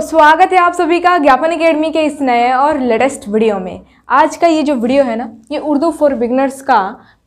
स्वागत है आप सभी का ज्ञापन अकेडमी के इस नए और लेटेस्ट वीडियो में आज का ये जो वीडियो है ना ये उर्दू फॉर बिगनर्स का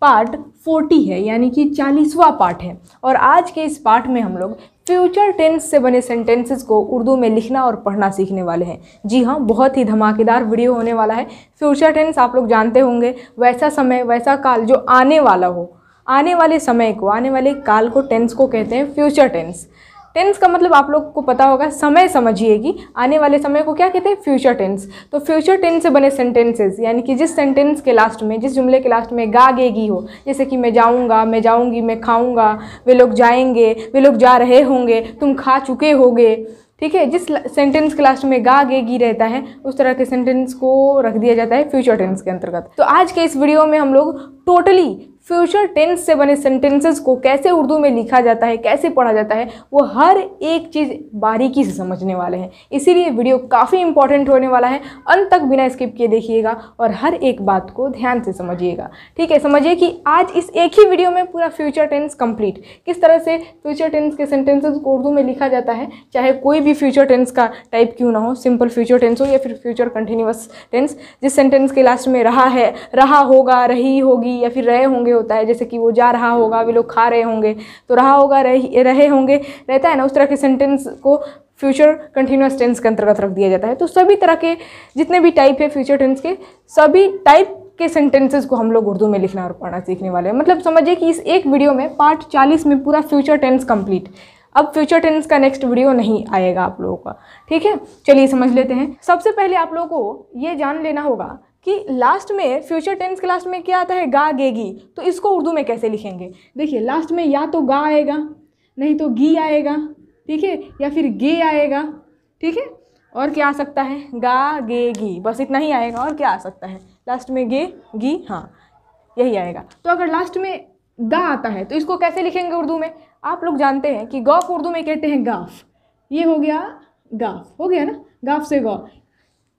पार्ट 40 है यानी कि चालीसवा पार्ट है और आज के इस पार्ट में हम लोग फ्यूचर टेंस से बने सेंटेंसेस को उर्दू में लिखना और पढ़ना सीखने वाले हैं जी हाँ बहुत ही धमाकेदार वीडियो होने वाला है फ्यूचर टेंस आप लोग जानते होंगे वैसा समय वैसा काल जो आने वाला हो आने वाले समय को आने वाले काल को टेंस को कहते हैं फ्यूचर टेंस टेंस का मतलब आप लोग को पता होगा समय समझिएगी आने वाले समय को क्या कहते हैं फ्यूचर टेंस तो फ्यूचर टेंस से बने सेंटेंसेज यानी कि जिस सेंटेंस के लास्ट में जिस जुमले के लास्ट में गा गेगी हो जैसे कि मैं जाऊँगा मैं जाऊँगी मैं खाऊंगा वे लोग जाएंगे वे लोग जा रहे होंगे तुम खा चुके होगे ठीक है जिस सेंटेंस के लास्ट में गा गेगी रहता है उस तरह के सेंटेंस को रख दिया जाता है फ्यूचर टेंस के अंतर्गत तो आज के इस वीडियो में हम लोग टोटली फ्यूचर टेंस से बने सेंटेंसेस को कैसे उर्दू में लिखा जाता है कैसे पढ़ा जाता है वो हर एक चीज़ बारीकी से समझने वाले हैं इसीलिए वीडियो काफ़ी इंपॉर्टेंट होने वाला है अंत तक बिना स्किप किए देखिएगा और हर एक बात को ध्यान से समझिएगा ठीक है समझिए कि आज इस एक ही वीडियो में पूरा फ्यूचर टेंस कंप्लीट किस तरह से फ्यूचर टेंस के सेंटेंसेज को उर्दू में लिखा जाता है चाहे कोई भी फ्यूचर टेंस का टाइप क्यों ना हो सिंपल फ्यूचर टेंस हो या फिर फ्यूचर कंटिन्यूस टेंस जिस सेंटेंस के लास्ट में रहा है रहा होगा रही होगी या फिर रहे होंगे भी होता है जैसे कि वो जा रहा होगा वे लोग खा रहे होंगे तो रहा होगा रह, रहे होंगे रहता है ना उस तरह के सेंटेंस को फ्यूचर कंटिन्यूस टेंस के अंतर्गत रख दिया जाता है तो सभी तरह के जितने भी टाइप है फ्यूचर टेंस के सभी टाइप के सेंटेंसेस को हम लोग उर्दू में लिखना और पढ़ना सीखने वाले हैं मतलब समझिए कि इस एक वीडियो में पार्ट 40 में पूरा फ्यूचर टेंस कंप्लीट अब फ्यूचर टेंस का नेक्स्ट वीडियो नहीं आएगा आप लोगों का ठीक है चलिए समझ लेते हैं सबसे पहले आप लोगों को ये जान लेना होगा कि लास्ट में फ्यूचर टेंस के लास्ट में क्या आता है गा गेगी तो इसको उर्दू में कैसे लिखेंगे देखिए लास्ट में या तो गा आएगा नहीं तो गी आएगा ठीक है या फिर गे आएगा ठीक है और क्या आ सकता है गा गे गी बस इतना ही आएगा और क्या आ सकता है लास्ट में गे गी हाँ यही आएगा तो अगर लास्ट में गा आता है तो इसको कैसे लिखेंगे उर्दू में आप लोग जानते हैं कि गौ को उर्दू में कहते हैं गाफ ये हो गया गाफ हो गया ना गाफ से गौ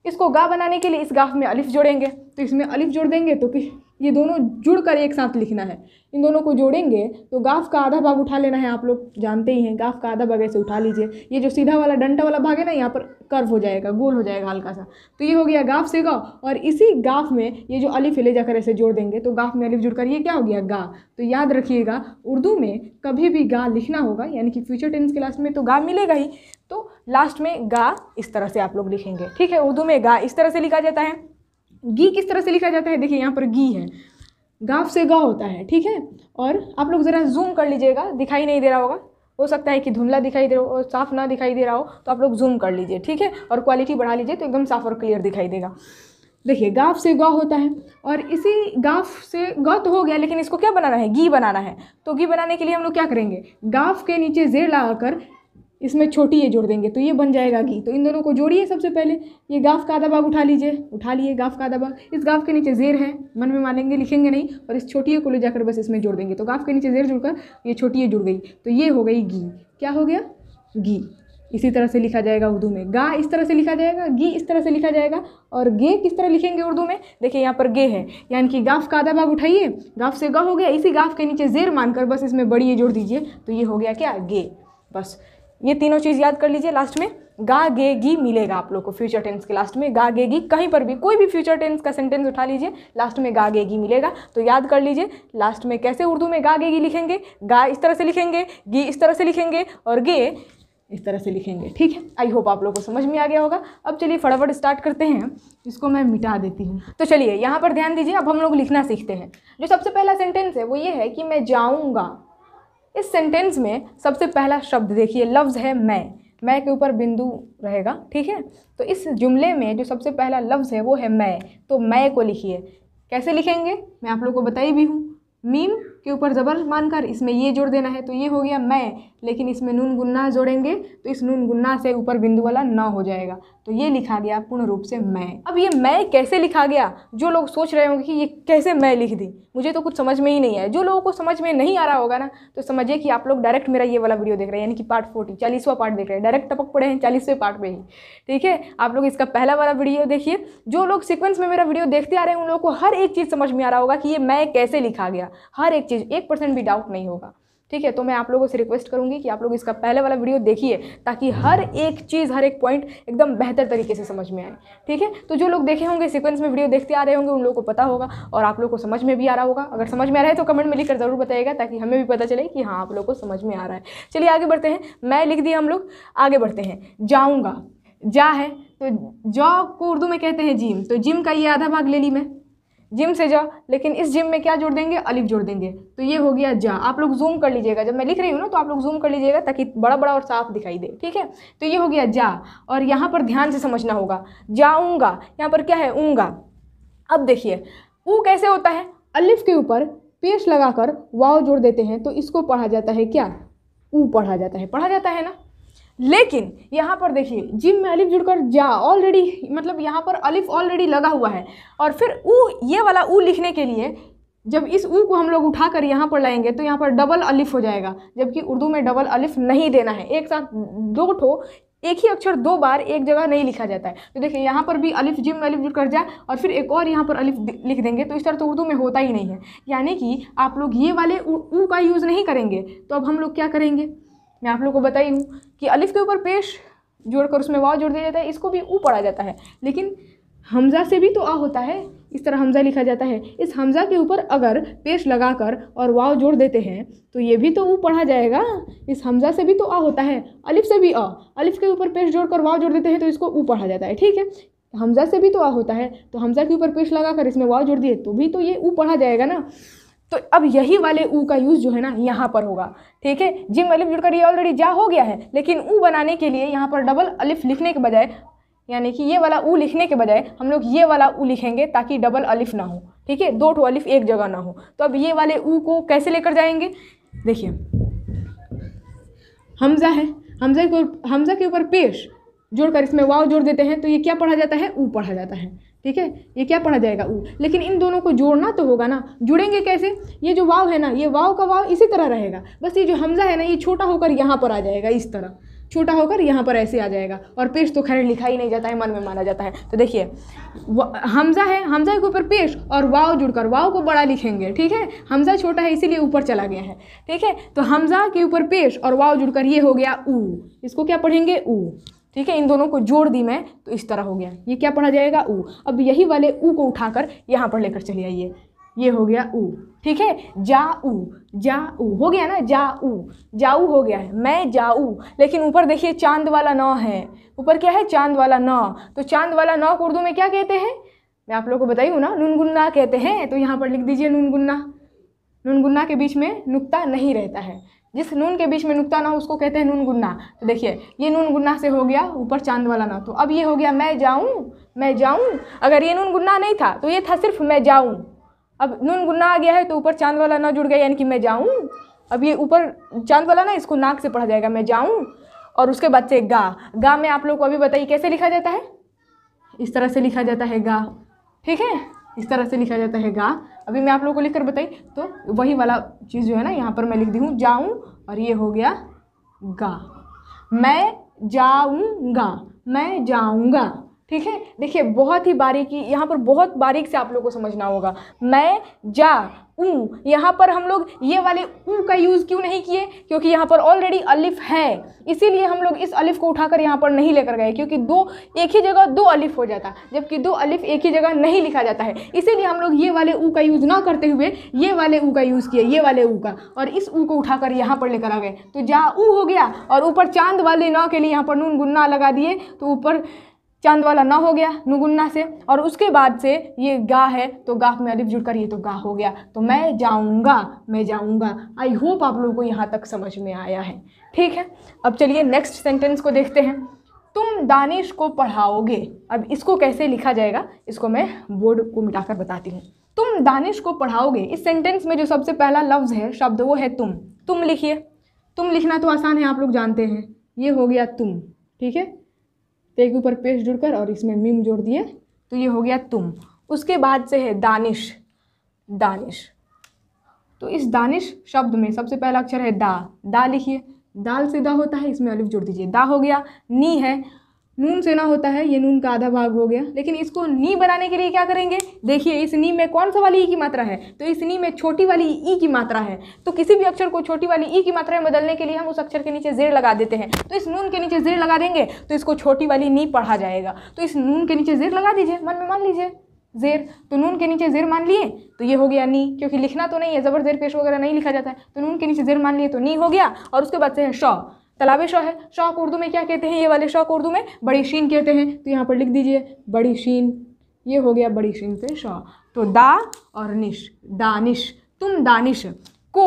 इसको गा बनाने के लिए इस गाफ में अलिफ जोड़ेंगे तो इसमें अलिफ जोड़ देंगे तो कि ये दोनों जुड़ कर एक साथ लिखना है इन दोनों को जोड़ेंगे तो गाफ का आधा भाग उठा लेना है आप लोग जानते ही हैं गाफ का आधा भाग ऐसे उठा लीजिए ये जो सीधा वाला डंटा वाला भाग है ना यहाँ पर कर्व हो जाएगा गोल हो जाएगा हल्का सा तो ये हो गया गाफ से गा और इसी गाफ में ये जो अलिफ ले जाकर ऐसे जोड़ देंगे तो गाफ में अलिफ जुड़ कर ये क्या हो गया गा तो याद रखिएगा उर्दू में कभी भी गा लिखना होगा यानी कि फ्यूचर टेंस क्लास में तो गा मिलेगा ही तो लास्ट में गा इस तरह से आप लोग लिखेंगे ठीक है उर्दू में गा इस तरह से लिखा जाता है गी किस तरह से लिखा जाता है देखिए यहाँ पर गी है गाफ से गा होता है ठीक है और आप लोग ज़रा जूम कर लीजिएगा दिखाई नहीं दे रहा होगा हो सकता है कि धुंधला दिखाई दे रहा हो साफ ना दिखाई दे रहा हो तो आप लोग जूम कर लीजिए ठीक है और क्वालिटी बढ़ा लीजिए तो एकदम साफ और क्लियर दिखाई देगा देखिए गाफ से गा होता है और इसी गाफ से गा तो हो गया लेकिन इसको क्या बनाना है घी बनाना है तो घी बनाने के लिए हम लोग क्या करेंगे गाफ के नीचे जेर लगाकर इसमें छोटी ये जोड़ देंगे तो ये बन जाएगा घी तो इन दोनों को जोड़िए सबसे पहले ये गाफ का आधा भाग उठा लीजिए उठा लिए गाफ का आधा इस गाफ के नीचे जेर है मन में मानेंगे लिखेंगे नहीं और इस छोटी को ले जाकर बस इसमें जोड़ देंगे तो गाफ के नीचे जेर जुड़कर ये छोटी जुड़ गई तो ये हो गई घी क्या हो गया घी इसी तरह से लिखा जाएगा उर्दू में गा इस तरह से लिखा जाएगा गी इस तरह से लिखा जाएगा और गे किस तरह लिखेंगे उर्दू में देखिए यहाँ पर गे है यानी कि गाफ का आधा भाग उठाइए गाफ से गा हो गया इसी गाफ के नीचे जेर मानकर बस इसमें बड़ी ये जोड़ दीजिए तो ये हो गया क्या गे बस ये तीनों चीज़ याद कर लीजिए लास्ट में गा गे गी मिलेगा आप लोग को फ्यूचर टेंस के लास्ट में गा गे गी कहीं पर भी कोई भी फ्यूचर टेंस का सेंटेंस उठा लीजिए लास्ट में गा गे गी मिलेगा तो याद कर लीजिए लास्ट में कैसे उर्दू में गा गे गी लिखेंगे गा इस तरह से लिखेंगे गी इस तरह से लिखेंगे और गे इस तरह से लिखेंगे ठीक है आई होप आप लोगों को समझ में आ गया होगा अब चलिए फटाफट स्टार्ट करते हैं इसको मैं मिटा देती हूँ तो चलिए यहाँ पर ध्यान दीजिए अब हम लोग लिखना सीखते हैं जो सबसे पहला सेंटेंस है वो ये है कि मैं जाऊँगा इस सेंटेंस में सबसे पहला शब्द देखिए लफ्ज़ है मैं मैं के ऊपर बिंदु रहेगा ठीक है तो इस जुमले में जो सबसे पहला लफ्ज़ है वो है मैं तो मैं को लिखिए कैसे लिखेंगे मैं आप लोग को बताई भी हूँ मीम के ऊपर ज़बर मानकर इसमें ये जोड़ देना है तो ये हो गया मैं लेकिन इसमें नून गुन्ना जोड़ेंगे तो इस नून गुन्ना से ऊपर बिंदु वाला न हो जाएगा तो ये लिखा गया पूर्ण रूप से मैं अब ये मैं कैसे लिखा गया जो लोग सोच रहे होंगे कि ये कैसे मैं लिख दी मुझे तो कुछ समझ में ही नहीं आया जो लोगों को समझ में नहीं आ रहा होगा ना तो समझिए कि आप लोग डायरेक्ट मेरा ये वाला वीडियो देख रहे हैं यानी कि पार्ट फोर्टी चालीसवा पार्ट देख रहे हैं डायरेक्ट टपक पड़े हैं चालीसवें पार्ट में ही ठीक है आप लोग इसका पहला वाला वीडियो देखिए जो लोग सिक्वेंस में मेरा वीडियो देखते आ रहे हैं उन लोगों को हर एक चीज़ समझ में आ रहा होगा कि ये मैं कैसे लिखा गया हर एक चीज़ एक परसेंट भी डाउट नहीं होगा ठीक है तो मैं आप लोगों से रिक्वेस्ट करूंगी कि आप लोग इसका पहले वाला वीडियो देखिए ताकि हर एक चीज़ हर एक पॉइंट एकदम बेहतर तरीके से समझ में आए ठीक है तो जो लोग देखे होंगे सीक्वेंस में वीडियो देखते आ रहे होंगे उन लोगों को पता होगा और आप लोग को समझ में भी आ रहा होगा अगर समझ में आ रहा है तो कमेंट में लिखकर ज़रूर बताएगा ताकि हमें भी पता चले कि हाँ आप लोग को समझ में आ रहा है चलिए आगे बढ़ते हैं मैं लिख दिया हम लोग आगे बढ़ते हैं जाऊँगा जा है तो जॉ को उर्दू में कहते हैं जिम तो जिम का ये आधा भाग ले ली मैं जिम से जा लेकिन इस जिम में क्या जोड़ देंगे अलिफ जोड़ देंगे तो ये हो गया जा आप लोग जूम कर लीजिएगा जब मैं लिख रही हूँ ना तो आप लोग जूम कर लीजिएगा ताकि बड़ा बड़ा और साफ दिखाई दे ठीक है तो ये हो गया जा और यहाँ पर ध्यान से समझना होगा जाऊँगा यहाँ पर क्या है ऊँगा अब देखिए ऊ कैसे होता है अलिफ के ऊपर पेश लगाकर वाव जोड़ देते हैं तो इसको पढ़ा जाता है क्या ऊ पढ़ा जाता है पढ़ा जाता है ना लेकिन यहाँ पर देखिए जिम में अलिफ जुड़कर जा ऑलरेडी मतलब यहाँ पर अलिफ ऑलरेडी लगा हुआ है और फिर ऊ ये वाला ऊ लिखने के लिए जब इस ऊ को हम लोग उठा कर यहाँ पर लाएंगे तो यहाँ पर डबल अलिफ हो जाएगा जबकि उर्दू में डबल अलिफ नहीं देना है एक साथ दो ठो एक ही अक्षर दो बार एक जगह नहीं लिखा जाता है तो देखिए यहाँ पर भी अलिफ जिम में अलिफ जुड़ कर जाए और फिर एक और यहाँ पर अलिफ लिख देंगे तो इस तरह तो उर्दू में होता ही नहीं है यानी कि आप लोग ये वाले ऊ का यूज़ नहीं करेंगे तो अब हम लोग क्या करेंगे मैं आप लोग को बताई हूँ कि अलिफ़ के ऊपर पेश जोड़कर उसमें वाव जोड़ दिया जाता है इसको भी ऊ पढ़ा जाता है लेकिन हमज़ा से भी तो आ होता है इस तरह हमज़ा लिखा जाता है इस हमज़ा के ऊपर अगर पेश लगाकर और वाव जोड़ देते हैं तो ये भी तो ऊ पढ़ा जाएगा इस हमज़ा से भी तो आ होता है अलिफ से भी आ अलिफ के ऊपर पेश जोड़कर वाव जोड़ देते हैं तो इसको ऊ पढ़ा जाता है ठीक है हमज़ा से भी तो आ होता है तो हमज़ा के ऊपर पेश लगा इसमें वाव जोड़ दिए तो भी तो ये ऊ पढ़ा जाएगा ना तो अब यही वाले ऊ का यूज़ जो है ना यहाँ पर होगा ठीक है जिम अलिफ जुड़कर ये ऑलरेडी जा हो गया है लेकिन ऊ बनाने के लिए यहाँ पर डबल अलिफ लिखने के बजाय यानी कि ये वाला ऊ लिखने के बजाय हम लोग ये वाला ऊ लिखेंगे ताकि डबल अलिफ ना हो ठीक है दो टू अलिफ एक जगह ना हो तो अब ये वाले ऊ को कैसे लेकर जाएंगे देखिए हमजा है हमजा के ऊपर हमजा के ऊपर पेश जोड़कर इसमें वाव जोड़ देते हैं तो ये क्या पढ़ा जाता है ऊ पढ़ा जाता है ठीक है ये क्या पढ़ा जाएगा ऊ लेकिन इन दोनों को जोड़ना तो होगा ना जुड़ेंगे कैसे ये जो वाव है ना ये वाव का वाव इसी तरह रहेगा बस ये जो हमजा है ना ये छोटा होकर यहाँ पर आ जाएगा इस तरह छोटा होकर यहाँ पर ऐसे आ जाएगा और पेश तो खैर लिखा ही नहीं जाता है मन में माना जाता है तो देखिए हमजा है हमजा के ऊपर पेश और वाव जुड़कर वाव को बड़ा लिखेंगे ठीक है हमजा छोटा है इसीलिए ऊपर चला गया है ठीक है तो हमजा के ऊपर पेश और वाव जुड़कर ये हो गया ऊ इसको क्या पढ़ेंगे ऊ ठीक है इन दोनों को जोड़ दी मैं तो इस तरह हो गया ये क्या पढ़ा जाएगा ऊ अब यही वाले ऊ को उठाकर यहाँ पर लेकर चले आइए ये हो गया ऊ ठीक है जा जा ऊ हो गया ना जाऊ जाऊ हो गया है मैं जाऊ लेकिन ऊपर देखिए चांद वाला नौ है ऊपर क्या है चांद वाला नौ तो चांद वाला नौ को उर्दू में क्या कहते हैं मैं आप लोग को बताई हूँ ना नूनगुन्ना कहते हैं तो यहाँ पर लिख दीजिए नूनगुन्ना नूनगुन्ना के बीच में नुकता नहीं रहता है जिस नून के बीच में नुकता ना हो उसको कहते हैं नून गुन्ना तो देखिए ये नून गुन्ना से हो गया ऊपर चांद वाला ना तो अब ये हो गया मैं जाऊँ मैं जाऊँ अगर ये नून गुन्ना नहीं था तो ये था सिर्फ मैं जाऊँ अब नून गुन्ना आ गया है तो ऊपर चांद वाला ना जुड़ गया यानी कि मैं जाऊँ अब ये ऊपर चांद वाला ना इसको नाक से पढ़ा जाएगा मैं जाऊँ और उसके बाद से गा गा में आप लोग को अभी बताइए कैसे लिखा जाता है इस तरह से लिखा जाता है गा ठीक है इस तरह से लिखा जाता है गा अभी मैं आप लोगों को लिख कर बताई तो वही वाला चीज़ जो है ना यहाँ पर मैं लिख दी हूँ जाऊँ और ये हो गया गा मैं जाऊँगा मैं जाऊँगा ठीक है देखिए बहुत ही बारीकी यहाँ पर बहुत बारीक से आप लोग को समझना होगा मैं जा ऊ यहाँ पर हम लोग ये वाले ऊ का यूज़ क्यों नहीं किए क्योंकि यहाँ पर ऑलरेडी अलिफ है इसीलिए हम लोग इस अलिफ को उठाकर यहाँ पर नहीं लेकर गए क्योंकि दो एक ही जगह दो अलिफ हो जाता जबकि दो अलिफ एक ही जगह नहीं लिखा जाता है इसीलिए हम लोग ये वाले ऊ का यूज़ ना करते हुए ये वाले ऊ का यूज़ किए ये वाले ऊ का और इस ऊ को उठाकर यहाँ पर लेकर आ गए तो जा ऊ हो गया और ऊपर चांद वाले ना के लिए यहाँ पर नून गुन्ना लगा दिए तो ऊपर चांद वाला ना हो गया नुगुन्ना से और उसके बाद से ये गा है तो गाफ में अलिफ जुड़कर ये तो गा हो गया तो मैं जाऊँगा मैं जाऊँगा आई होप आप लोगों को यहाँ तक समझ में आया है ठीक है अब चलिए नेक्स्ट सेंटेंस को देखते हैं तुम दानिश को पढ़ाओगे अब इसको कैसे लिखा जाएगा इसको मैं बोर्ड को मिटाकर बताती हूँ तुम दानिश को पढ़ाओगे इस सेंटेंस में जो सबसे पहला लफ्ज़ है शब्द वो है तुम तुम लिखिए तुम लिखना तो आसान है आप लोग जानते हैं ये हो गया तुम ठीक है तो एक ऊपर पेस्ट जुड़कर और इसमें मीम जोड़ दिए तो ये हो गया तुम उसके बाद से है दानिश दानिश तो इस दानिश शब्द में सबसे पहला अक्षर है दा दा लिखिए दाल सीधा होता है इसमें अलिफ जोड़ दीजिए दा हो गया नी है नून से ना होता है ये नून का आधा भाग हो गया लेकिन इसको नी बनाने के लिए क्या करेंगे देखिए इस नी में कौन सा वाली ई की मात्रा है तो इस नी में छोटी वाली ई की मात्रा है तो किसी भी अक्षर को छोटी वाली ई की मात्रा में बदलने के लिए हम उस अक्षर के नीचे जेर लगा देते हैं तो इस नून के नीचे जेर लगा देंगे तो इसको छोटी वाली नी पढ़ा जाएगा तो इस नून के नीचे जेर लगा दीजिए मन में मान लीजिए जेर तो नून के नीचे जेर मान लिए तो ये हो गया नी क्योंकि लिखना तो नहीं है ज़बर जेर पेश वगैरह नहीं लिखा जाता है तो नून के नीचे जेर मान लिए तो नी हो गया और उसके बाद से है शॉ तलाब शौ है शौक उर्दू में क्या कहते हैं ये वाले शौक उर्दू में बड़ी शीन कहते हैं तो यहाँ पर लिख दीजिए बड़ी शीन ये हो गया बड़ी शीन से शौ तो दा और निश दानिश तुम दानिश को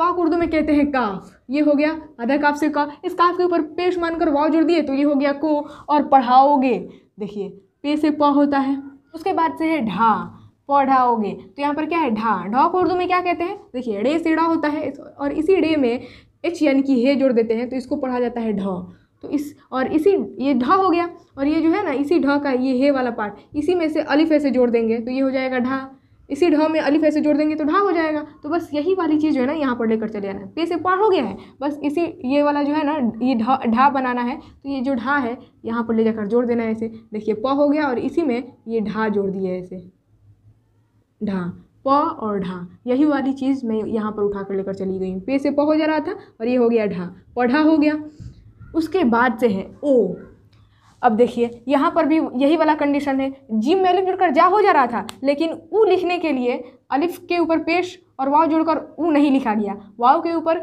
काक उर्दू में कहते हैं काफ ये हो गया अदा काफ से का इस काफ के ऊपर पेश मानकर वाव जुड़ दिए तो ये हो गया को और पढ़ाओगे देखिए पे से प होता है उसके बाद से है ढा पढ़ाओगे तो यहाँ पर क्या है ढा ढा को उर्दू में क्या कहते हैं देखिए डे से डा होता है और इसी डे में एच यानी कि हे जोड़ देते हैं तो इसको पढ़ा जाता है ढ तो इस और इसी ये ढ हो गया और ये जो है ना इसी ढ का ये हे वाला पार्ट इसी में से अलिफ ऐसे जोड़ देंगे तो ये हो जाएगा ढा इसी ढ में अलिफ ऐसे जोड़ देंगे तो ढा हो जाएगा तो बस यही वाली चीज़ जो है ना यहाँ पर लेकर चले आना है पे से पार हो गया है बस इसी ये वाला जो है ना ये ढा ढा बनाना है तो ये जो ढा है यहाँ पर ले जाकर जोड़ देना है ऐसे देखिए प हो गया और इसी में ये ढा जोड़ दिया है ऐसे ढा प और ढा यही वाली चीज़ मैं यहाँ पर उठा कर लेकर चली गई हूँ पे से प हो जा रहा था और ये हो गया ढा पढ़ा हो गया उसके बाद से है ओ अब देखिए यहाँ पर भी यही वाला कंडीशन है जिम में अलिफ जुड़कर जा हो जा रहा था लेकिन ऊ लिखने के लिए अलिफ के ऊपर पेश और वाव जुड़कर ऊ नहीं लिखा गया वाव के ऊपर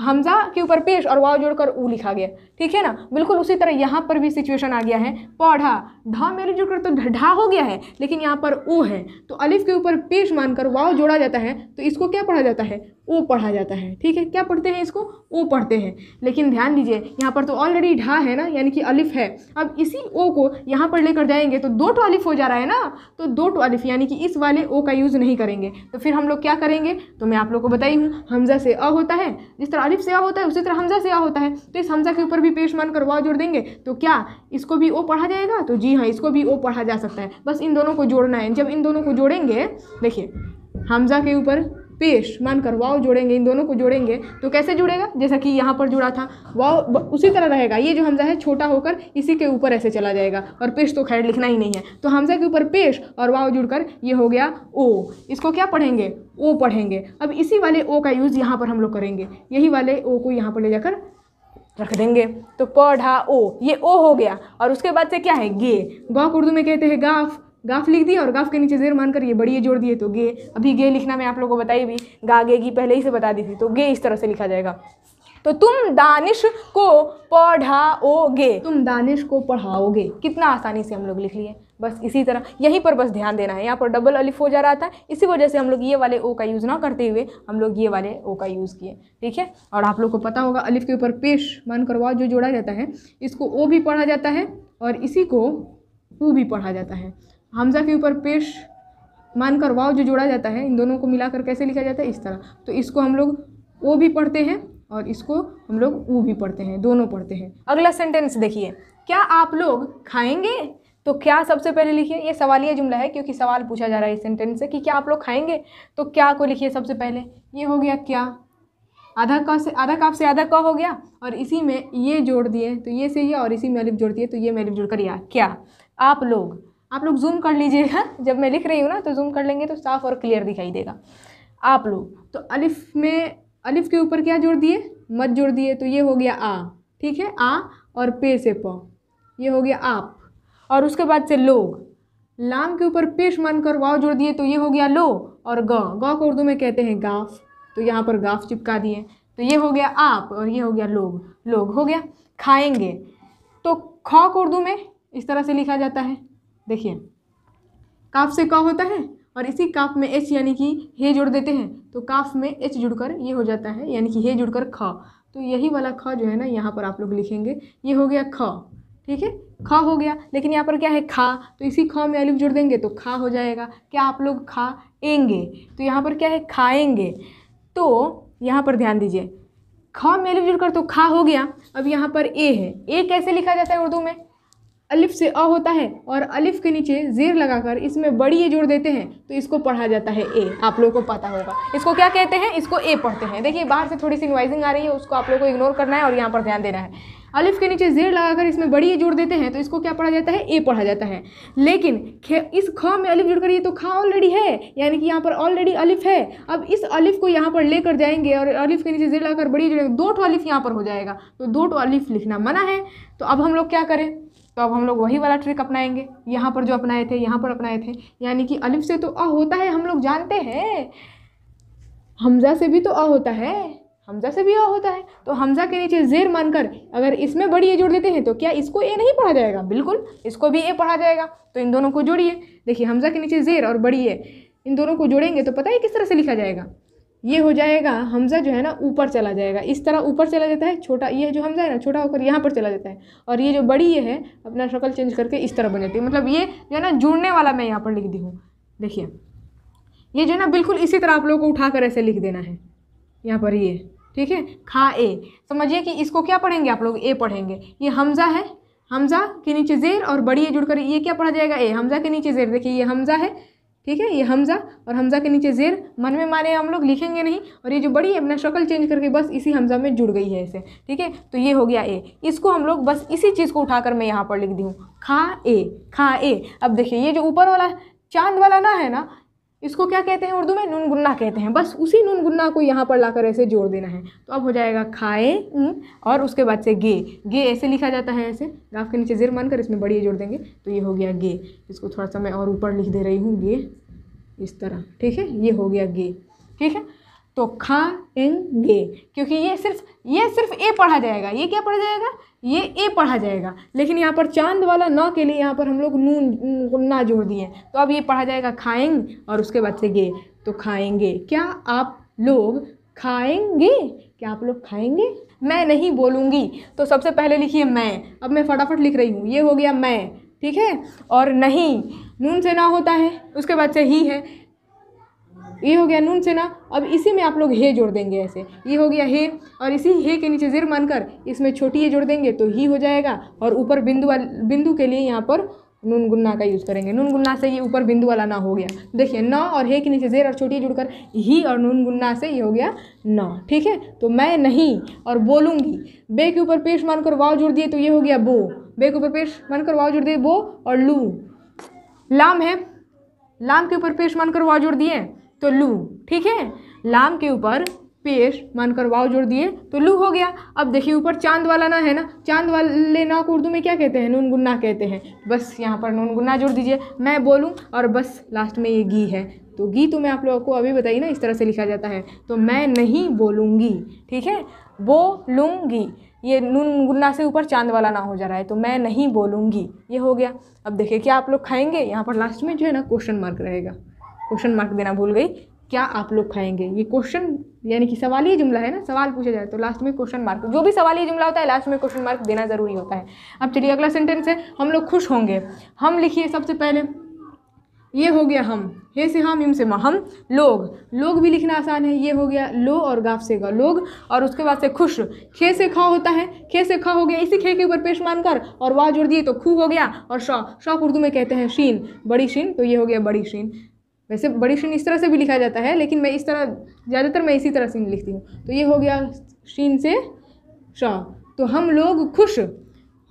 हमजा के ऊपर पेश और वाव जोड़कर ऊ लिखा गया ठीक है ना बिल्कुल उसी तरह यहाँ पर भी सिचुएशन आ गया है पौधा ढा मेरे जुड़कर तो ढा हो गया है लेकिन यहाँ पर ऊ है तो अलिफ के ऊपर पेश मानकर वाव जोड़ा जाता है तो इसको क्या पढ़ा जाता है ओ पढ़ा जाता है ठीक है क्या पढ़ते हैं इसको ओ पढ़ते हैं लेकिन ध्यान दीजिए यहाँ पर तो ऑलरेडी ढा है ना यानी कि अलिफ है अब इसी ओ को यहाँ पर लेकर जाएंगे तो दो टू अलिफ हो जा रहा है ना तो दो टू अलिफ यानी कि इस वाले ओ का यूज़ नहीं करेंगे तो फिर हम लोग क्या करेंगे तो मैं आप लोग को बताई हूँ हमजा से अ होता है जिस तरह अलिफ से अ होता है उसी तरह हमजा से अ होता है तो इस हमजा के ऊपर भी पेश मान करवा जोड़ देंगे तो क्या इसको भी ओ पढ़ा जाएगा तो जी हाँ इसको भी ओ पढ़ा जा सकता है बस इन दोनों को जोड़ना है जब इन दोनों को जोड़ेंगे देखिए हमजा के ऊपर पेश मानकर वाव जोड़ेंगे इन दोनों को जोड़ेंगे तो कैसे जुड़ेगा जैसा कि यहाँ पर जुड़ा था वाव उसी तरह रहेगा ये जो हमजा है छोटा होकर इसी के ऊपर ऐसे चला जाएगा और पेश तो खैर लिखना ही नहीं है तो हमजा के ऊपर पेश और वाव जुड़कर ये हो गया ओ इसको क्या पढ़ेंगे ओ पढ़ेंगे अब इसी वाले ओ का यूज़ यहाँ पर हम लोग करेंगे यही वाले ओ को यहाँ पर ले जाकर रख देंगे तो पढ़ा ओ ये ओ हो गया और उसके बाद से क्या है गे गाँव उर्दू में कहते हैं गाफ गाफ लिख दिया और गाफ के नीचे जेर मानकर ये बड़ी ये जोड़ दिए तो गे अभी गे लिखना मैं आप लोगों को बताई भी गा गे की पहले ही से बता दी थी तो गे इस तरह से लिखा जाएगा तो तुम दानिश को पढ़ाओगे तुम दानिश को पढ़ाओगे कितना आसानी से हम लोग लिख लिए बस इसी तरह यहीं पर बस ध्यान देना है यहाँ पर डबल अलिफ हो जा रहा था इसी वजह से हम लोग ये वाले ओ का यूज़ ना करते हुए हम लोग ये वाले ओ का यूज़ किए ठीक है और आप लोग को पता होगा अलिफ के ऊपर पेश मान करवा जो जोड़ा जाता है इसको ओ भी पढ़ा जाता है और इसी को ऊ भी पढ़ा जाता है हमजा के ऊपर पेश मानकर वाव जो जोड़ा जाता है इन दोनों को मिलाकर कैसे लिखा जाता है इस तरह तो इसको हम लोग ओ भी पढ़ते हैं और इसको हम लोग ऊ भी पढ़ते हैं दोनों पढ़ते हैं अगला सेंटेंस देखिए क्या आप लोग खाएंगे तो क्या सबसे पहले लिखिए ये सवालिया जुमला है क्योंकि सवाल पूछा जा रहा है इस सेंटेंस से कि क्या आप लोग खाएंगे तो क्या को लिखिए सबसे पहले ये हो गया क्या आधा क से आधा काफ से आधा क हो गया और इसी में ये जोड़ दिए तो ये से ये और इसी में अलिफ जोड़ दिए तो ये में जोड़ कर या क्या आप लोग आप लोग जूम कर लीजिएगा हाँ? जब मैं लिख रही हूँ ना तो जूम कर लेंगे तो साफ़ और क्लियर दिखाई देगा आप लोग तो अलिफ में अलिफ के ऊपर क्या जोड़ दिए मत जोड़ दिए तो ये हो गया आ ठीक है आ और पे से प ये हो गया आप और उसके बाद से लोग लाम के ऊपर पेश मानकर वाव जोड़ दिए तो ये हो गया लो और ग गौ को उर्दू में कहते हैं गाफ तो यहाँ पर गाफ चिपका दिए तो ये हो गया आप और ये हो गया लोग लोग हो गया खाएंगे तो ख को उर्दू में इस तरह से लिखा जाता है देखिए काफ से क का होता है और इसी काफ में एच यानी कि हे जोड़ देते हैं तो काफ में एच जुड़कर ये हो जाता है यानी कि हे जुड़कर ख तो यही वाला ख जो है ना यहाँ पर आप लोग लिखेंगे ये हो गया ख ठीक है ख हो गया लेकिन यहाँ पर क्या है खा तो इसी ख में अलिफ जुड़ देंगे तो खा हो जाएगा क्या आप लोग एंगे तो यहाँ पर क्या है खाएंगे तो यहाँ पर ध्यान दीजिए ख में अलिफ जुड़कर तो खा हो गया अब यहाँ पर ए है ए कैसे लिखा जाता है उर्दू में अलिफ से अ होता है और अलिफ के नीचे ज़ेर लगाकर इसमें बड़ी ये जोड़ देते हैं तो इसको पढ़ा जाता है ए आप लोगों को पता होगा इसको क्या कहते हैं इसको ए पढ़ते हैं देखिए बाहर से थोड़ी सी इन्वाइजिंग आ रही है उसको आप लोग को इग्नोर करना है और यहाँ पर ध्यान देना है अलिफ के नीचे जेर लगाकर इसमें बड़ी ए जोड़ देते हैं तो इसको क्या पढ़ा जाता है ए पढ़ा जाता है लेकिन इस ख में अलिफ कर ये तो खा ऑलरेडी है यानी कि यहाँ पर ऑलरेडी अलिफ है अब इस अलिफ को यहाँ पर लेकर जाएंगे और अलिफ के नीचे जेर लगाकर बड़ी जुड़ेंगे दो टो अलिफ यहाँ पर हो जाएगा तो दो टो अलिफ लिखना मना है तो अब हम लोग क्या करें तो अब हम लोग वही वाला ट्रिक अपनाएंगे यहाँ पर जो अपनाए थे यहाँ पर अपनाए थे यानी कि अलिफ से तो अ होता है हम लोग जानते हैं हमजा से भी तो अ होता है हमजा से भी अ होता है तो हमजा के नीचे जेर मानकर अगर इसमें बड़ी ए जोड़ देते हैं तो क्या इसको ए नहीं पढ़ा जाएगा बिल्कुल इसको भी ए पढ़ा जाएगा तो इन दोनों को जोड़िए देखिए हमजा के नीचे जेर और बड़ी ए इन दोनों को जोड़ेंगे तो पता है किस तरह से लिखा जाएगा ये हो जाएगा हमज़ा जो है ना ऊपर चला जाएगा इस तरह ऊपर चला जाता है छोटा ये जो हमज़ा है ना छोटा होकर यहाँ पर चला जाता है और ये जो बड़ी ये है अपना शक्ल चेंज करके इस तरह बन जाती है मतलब ये जो है ना जुड़ने वाला मैं यहाँ पर लिख दी हूँ देखिए ये जो है ना बिल्कुल इसी तरह आप लोगों को उठा कर ऐसे लिख देना है यहाँ पर ये ठीक है खा ए समझिए कि इसको क्या पढ़ेंगे आप लोग ए पढ़ेंगे ये हमज़ा है हमज़ा के नीचे जेर और बड़ी ए जुड़कर ये क्या पढ़ा जाएगा ए हमज़ा के नीचे जेर देखिए ये हमज़ा है ठीक है ये हमज़ा और हमज़ा के नीचे ज़ेर मन में माने हम लोग लिखेंगे नहीं और ये जो बड़ी है अपना शक्ल चेंज करके बस इसी हमज़ा में जुड़ गई है इसे ठीक है तो ये हो गया ए इसको हम लोग बस इसी चीज़ को उठाकर मैं यहाँ पर लिख दी हूँ खा ए खा ए अब देखिए ये जो ऊपर वाला चांद वाला ना है ना इसको क्या कहते हैं उर्दू में नून गुन्ना कहते हैं बस उसी नून गुन्ना को यहाँ पर लाकर ऐसे जोड़ देना है तो अब हो जाएगा खाए और उसके बाद से गे गे ऐसे लिखा जाता है ऐसे गाफ के नीचे मान मानकर इसमें बड़ी जोड़ देंगे तो ये हो गया गे इसको थोड़ा सा मैं और ऊपर लिख दे रही हूँ गे इस तरह ठीक है ये हो गया गे ठीक है तो खा एंग गे क्योंकि ये सिर्फ ये सिर्फ ए पढ़ा जाएगा ये क्या पढ़ा जाएगा ये ए पढ़ा जाएगा लेकिन यहाँ पर चांद वाला न के लिए यहाँ पर हम लोग नून ना जोड़ दिए तो अब ये पढ़ा जाएगा खाएंगे और उसके बाद से गे तो खाएंगे क्या आप लोग खाएंगे क्या आप लोग खाएंगे मैं नहीं बोलूँगी तो सबसे पहले लिखिए मैं अब मैं फटाफट लिख रही हूँ ये हो गया मैं ठीक है और नहीं नून से ना होता है उसके बाद से ही है ये हो गया नून से ना अब इसी में आप लोग हे जोड़ देंगे ऐसे ये हो गया हे और इसी हे के नीचे ज़िर मानकर इसमें छोटी ये जोड़ देंगे तो ही हो जाएगा और ऊपर बिंदु बिंदु के लिए यहाँ पर नून गुन्ना का यूज़ करेंगे नून गुन्ना से ये ऊपर बिंदु वाला ना हो गया देखिए न और हे के नीचे जेर और छोटी जुड़कर ही और नून गुन्ना से ये हो गया न ठीक है तो मैं नहीं और बोलूँगी बे के ऊपर पेश मानकर वाव जुड़ दिए तो ये हो गया बो बे के ऊपर पेश मानकर वाव जुड़ दिए बो और लू लाम है लाम के ऊपर पेश मानकर वाव जुड़ दिए तो लू ठीक है लाम के ऊपर पेश मानकर वाव जोड़ दिए तो लू हो गया अब देखिए ऊपर चांद वाला ना है ना चांद वाले ना को उर्दू में क्या कहते हैं नून गुन्ना कहते हैं बस यहाँ पर नून गुन्ना जोड़ दीजिए मैं बोलूँ और बस लास्ट में ये घी है तो घी तो मैं आप लोगों को अभी बताई ना इस तरह से लिखा जाता है तो मैं नहीं बोलूँगी ठीक है वो लूँगी ये नून गुन्ना से ऊपर चांद वाला ना हो जा रहा है तो मैं नहीं बोलूँगी ये हो गया अब देखिए क्या आप लोग खाएंगे यहाँ पर लास्ट में जो है ना क्वेश्चन मार्क रहेगा क्वेश्चन मार्क देना भूल गई क्या आप लोग खाएंगे ये क्वेश्चन यानी कि सवाल ही जुमला है ना सवाल पूछा जाए तो लास्ट में क्वेश्चन मार्क जो भी सवाल ही जुमला होता है लास्ट में क्वेश्चन मार्क देना ज़रूरी होता है अब चलिए अगला सेंटेंस है हम लोग खुश होंगे हम लिखिए सबसे पहले ये हो गया हम हे से हम इम से माँ हम लोग लोग भी लिखना आसान है ये हो गया लो और गाफ से गा लोग और उसके बाद से खुश खे से खा होता है खे से खा हो गया इसी खे के ऊपर पेश मान कर और वाह जोड़ दिए तो खू हो गया और शौ शौक उर्दू में कहते हैं शीन बड़ी शीन तो ये हो गया बड़ी शीन वैसे बड़ी शीन इस तरह से भी लिखा जाता है लेकिन मैं इस तरह ज़्यादातर मैं इसी तरह से लिखती हूँ तो ये हो गया शीन से शाह तो हम लोग खुश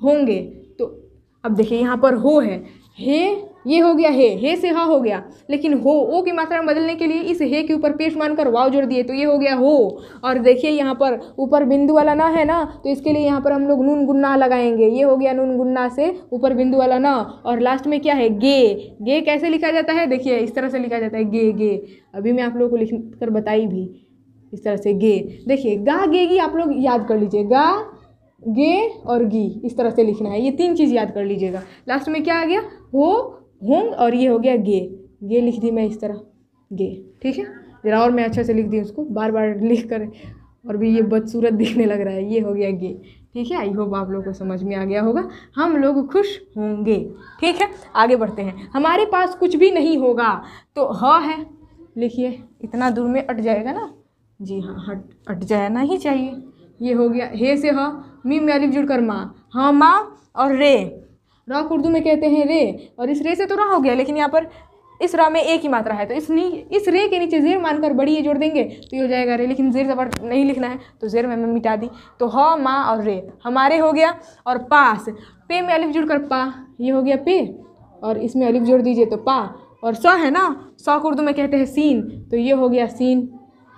होंगे तो अब देखिए यहाँ पर हो है हे ये हो गया हे हे से हा हो गया लेकिन हो ओ की मात्रा में बदलने के लिए इस हे के ऊपर पेश मानकर वाव जोड़ दिए तो ये हो गया हो और देखिए यहाँ पर ऊपर बिंदु वाला ना है ना तो इसके लिए यहाँ पर हम लोग नून गुन्ना लगाएंगे ये हो गया नून गुन्ना से ऊपर बिंदु वाला ना और लास्ट में क्या है गे गे कैसे लिखा जाता है देखिए इस तरह से लिखा जाता है गे गे अभी मैं आप लोगों को लिख कर बताई भी इस तरह से गे देखिए गा गे गी आप लोग याद कर लीजिए गा गे और गी इस तरह से लिखना है ये तीन चीज़ याद कर लीजिएगा लास्ट में क्या आ गया हो हूँ और ये हो गया गे गे लिख दी मैं इस तरह गे ठीक है ज़रा और मैं अच्छे से लिख दी उसको बार बार लिख कर और भी ये बदसूरत दिखने लग रहा है ये हो गया गे ठीक है आई होप आप लोगों को समझ में आ गया होगा हम लोग खुश होंगे ठीक है आगे बढ़ते हैं हमारे पास कुछ भी नहीं होगा तो ह है लिखिए इतना दूर में अट जाएगा ना जी हाँ हट अट जाना ही चाहिए ये हो गया हे से ह मी में अलिफ जुड़ कर माँ हाँ माँ और रे रॉक उर्दू में कहते हैं रे और इस रे से तो रा हो गया लेकिन यहाँ पर इस रा में एक ही मात्रा है तो इस नी इस रे के नीचे जेर मानकर बड़ी ये जोड़ देंगे तो ये हो जाएगा रे लेकिन जेर जबर नहीं लिखना है तो जेर में हमें मिटा दी तो ह माँ और रे हमारे हो गया और पास पे में अलिफ जुड़कर पा ये हो गया पे और इसमें अलिफ जोड़ दीजिए तो पा और स है ना सौ को उर्दू में कहते हैं सीन तो ये हो गया सीन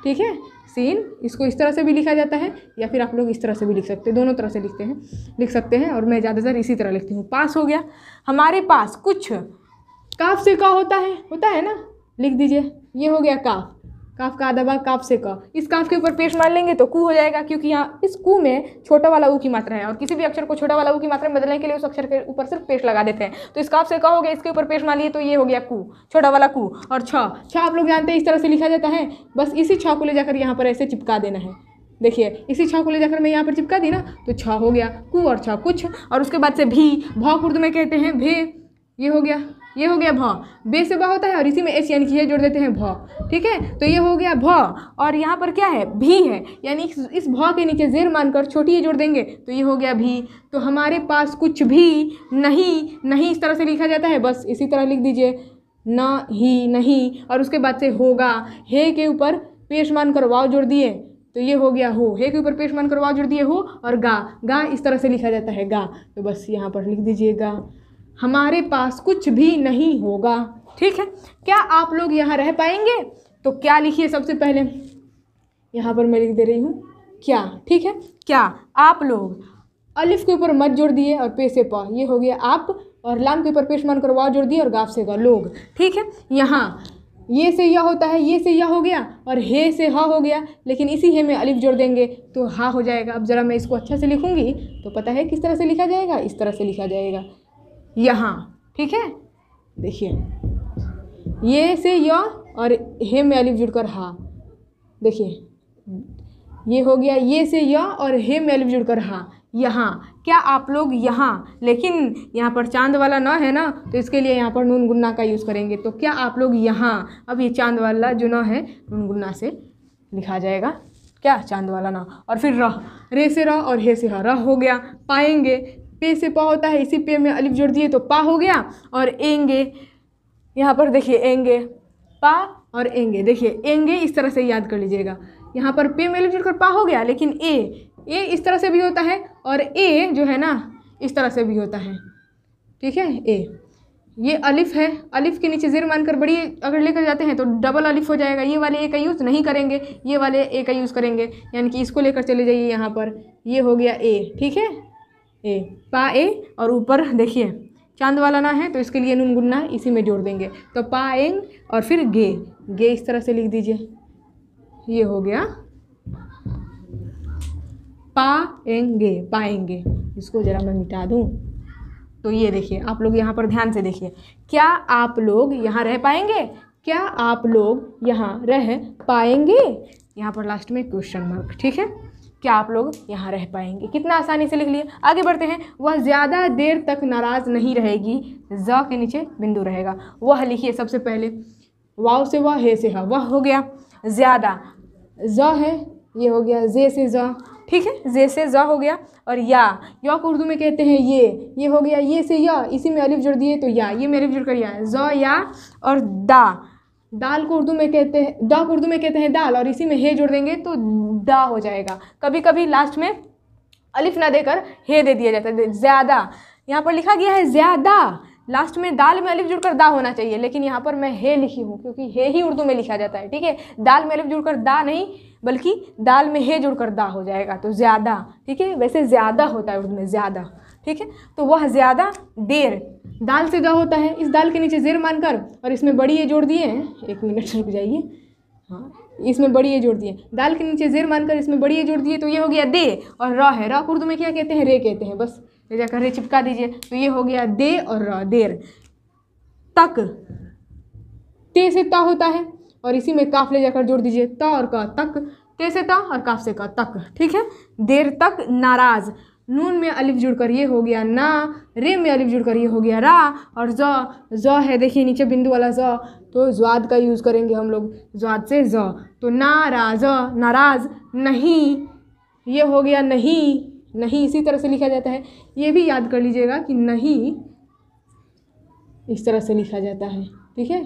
ठीक है सीन इसको इस तरह से भी लिखा जाता है या फिर आप लोग इस तरह से भी लिख सकते हैं दोनों तरह से लिखते हैं लिख सकते हैं और मैं ज़्यादातर इसी तरह लिखती हूँ पास हो गया हमारे पास कुछ काफ से का होता है होता है ना लिख दीजिए ये हो गया काफ काफ का दबा काफ से क इस काफ के ऊपर पेश मार लेंगे तो कू हो जाएगा क्योंकि यहाँ इस कु में छोटा वाला ऊ की मात्रा है और किसी भी अक्षर को छोटा वाला ऊ की मात्रा में बदलने के लिए उस अक्षर के ऊपर सिर्फ पेश लगा देते हैं तो इस काफ से क हो गया इसके ऊपर पेश मार लिए तो ये हो गया कू छोटा वाला कू और छ छ आप लोग जानते हैं इस तरह से लिखा जाता है बस इसी छ को ले जाकर यहाँ पर ऐसे चिपका देना है देखिए इसी छ को ले जाकर मैं यहाँ पर चिपका दी ना तो छ हो गया कु और छ कुछ और उसके बाद से भी भाव उर्दू में कहते हैं भे ये हो गया ये हो गया भ बे से भ होता है और इसी में एच यानी कि ये जोड़ देते हैं भ ठीक है तो ये हो गया भ और यहाँ पर क्या है भी है यानी इस भ के नीचे जेर मानकर छोटी ये जोड़ देंगे तो ये हो गया भी तो हमारे पास कुछ भी नहीं नहीं इस तरह से लिखा जाता है बस इसी तरह लिख दीजिए न ही नहीं और उसके बाद से होगा हे के ऊपर पेश कर वाव जोड़ दिए तो ये हो गया हो हे के ऊपर पेश कर वाव जोड़ दिए हो और गा गा इस तरह से लिखा जाता है गा तो बस यहाँ पर लिख दीजिए गा हमारे पास कुछ भी नहीं होगा ठीक है क्या आप लोग यहाँ रह पाएंगे तो क्या लिखिए सबसे पहले यहाँ पर मैं लिख दे रही हूँ क्या ठीक है क्या आप लोग अलिफ के ऊपर मत जोड़ दिए और पे से पा ये हो गया आप और लाम के ऊपर पेशमान करवा जोड़ दिए और गाफ से गा लोग ठीक है यहाँ ये से यह होता है ये से यह हो गया और हे से हा हो गया लेकिन इसी हे में अलिफ जोड़ देंगे तो हा हो जाएगा अब ज़रा मैं इसको अच्छा से लिखूँगी तो पता है किस तरह से लिखा जाएगा इस तरह से लिखा जाएगा यहाँ ठीक है देखिए ये से य और हे में जुड़ जुड़कर हा देखिए ये हो गया ये से य और हे में एलिफ जुड़कर हा यहाँ क्या आप लोग यहाँ लेकिन यहाँ पर चांद वाला ना है ना तो इसके लिए यहाँ पर नून गुन्ना का यूज़ करेंगे तो क्या आप लोग यहाँ अब ये चांद वाला जो ना है नून गुन्ना से लिखा जाएगा क्या चांद वाला ना और फिर रह रे से रह और हे से रह रह हो गया पाएंगे पे से पा होता है इसी पे में अलिफ जोड़ दिए तो पा हो गया और एंगे यहाँ पर देखिए एंगे पा और एंगे देखिए एंगे इस तरह से याद कर लीजिएगा यहाँ पर पे में अलिफ जोड़कर पा हो गया लेकिन ए ए इस तरह से भी होता है और ए जो है ना इस तरह से भी होता है ठीक है ए ये अलिफ है अलिफ के नीचे ज़ेर मानकर बड़ी अगर लेकर जाते हैं तो डबल अलिफ हो जाएगा ये वाले ए का यूज़ नहीं करेंगे ये वाले ए का यूज़ करेंगे यानी कि इसको लेकर चले जाइए यहाँ पर ये हो गया ए ठीक है ए पा ए और ऊपर देखिए चांद वाला ना है तो इसके लिए नून गुन्ना इसी में जोड़ देंगे तो पा एंग और फिर गे गे इस तरह से लिख दीजिए ये हो गया पाएंगे पाएंगे इसको ज़रा मैं मिटा दूँ तो ये देखिए आप लोग यहाँ पर ध्यान से देखिए क्या आप लोग यहाँ रह पाएंगे क्या आप लोग यहाँ रह पाएंगे यहाँ पर लास्ट में क्वेश्चन मार्क ठीक है क्या आप लोग यहाँ रह पाएंगे कितना आसानी से लिख लिए आगे बढ़ते हैं वह ज़्यादा देर तक नाराज़ नहीं रहेगी ज के नीचे बिंदु रहेगा वह लिखिए सबसे पहले वाव से वह हे से ह वह हो गया ज़्यादा ज है ये हो गया जे से ज ठीक है जे से ज हो गया और या या को उर्दू में कहते हैं ये ये हो गया ये से या इसी में अलिफ जुड़ दिए तो या ये में अलिफ जुड़ कर या ज या और दा दाल को उर्दू में कहते हैं दा को उर्दू में कहते हैं दाल और इसी में हे जोड़ देंगे तो दा हो जाएगा कभी कभी लास्ट में अलिफ ना देकर हे दे दिया जाता है ज़्यादा यहाँ पर लिखा गया है ज़्यादा लास्ट में दाल में अलिफ जुड़कर दा होना चाहिए लेकिन यहाँ पर मैं हे लिखी हूँ क्योंकि हे ही उर्दू में लिखा जाता है ठीक है दाल में अलिफ जुड़कर दा नहीं बल्कि दाल में हे जुड़कर दा हो जाएगा तो ज़्यादा ठीक है वैसे ज़्यादा होता है उर्दू में ज़्यादा ठीक है तो वह ज़्यादा देर दाल से दा होता है इस दाल के नीचे जेर मानकर और इसमें बड़ी ये जोड़ दिए हैं एक मिनट रुक जाइए हाँ इसमें बड़ी ये जोड़ दिए दाल के नीचे जेर मानकर इसमें बड़ी ये जोड़ दिए तो ये हो गया दे और र है र उर्दू में क्या कहते हैं रे कहते हैं बस ले जाकर रे चिपका दीजिए तो ये हो गया दे और र देर तक ते से ता होता है और इसी में काफ ले जाकर जोड़ दीजिए त और का तक ते से ता और काफ से का तक ठीक है देर तक नाराज़ नून में अलिफ जुड़कर ये हो गया ना रे में अलिफ जुड़कर ये हो गया रा और ज ज है देखिए नीचे बिंदु वाला ज तो ज्वाद का यूज़ करेंगे हम लोग ज्वाद से ज तो नाराज नाराज नहीं ये हो गया नहीं नहीं इसी तरह से लिखा जाता है ये भी याद कर लीजिएगा कि नहीं इस तरह से लिखा जाता है ठीक है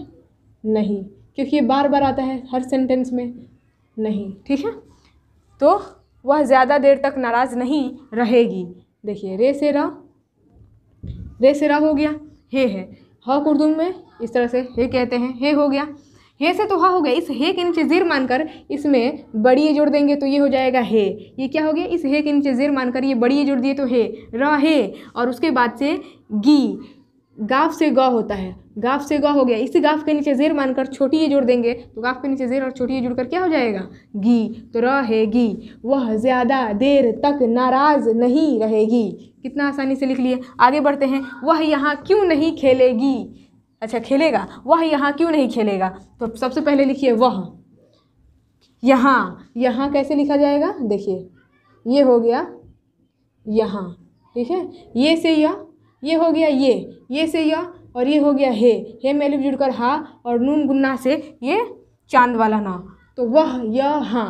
नहीं क्योंकि ये बार बार आता है हर सेंटेंस में नहीं ठीक है तो वह ज़्यादा देर तक नाराज़ नहीं रहेगी देखिए रे से रा रे से रा हो गया हे है हक उर्दू में इस तरह से हे कहते हैं हे हो गया हे से तो हा हो गया इस हे के नीचे जीर मानकर इसमें बड़ी जोड़ देंगे तो ये हो जाएगा हे ये क्या हो गया इस हे के नीचे जीर मानकर ये बड़ी जोड़ दिए तो हे र हे और उसके बाद से गी गाफ से ग होता है गाफ से गा हो गया इसी गाफ के नीचे जेर मानकर छोटी ये जोड़ देंगे तो गाफ के नीचे जेर और छोटी ये जुड़कर क्या हो जाएगा गी तो रहेगी वह ज़्यादा देर तक नाराज़ नहीं रहेगी कितना आसानी से लिख लिए आगे बढ़ते हैं वह यहाँ क्यों नहीं खेलेगी अच्छा खेलेगा वह यहाँ क्यों नहीं खेलेगा तो सबसे पहले लिखिए वह यहाँ यहाँ कैसे लिखा जाएगा देखिए ये हो गया यहाँ ठीक है ये से यह ये हो गया ये ये से यह और ये हो गया हे हे में जुड़कर हा और नून गुन्ना से ये चांद वाला ना तो वह यहाँ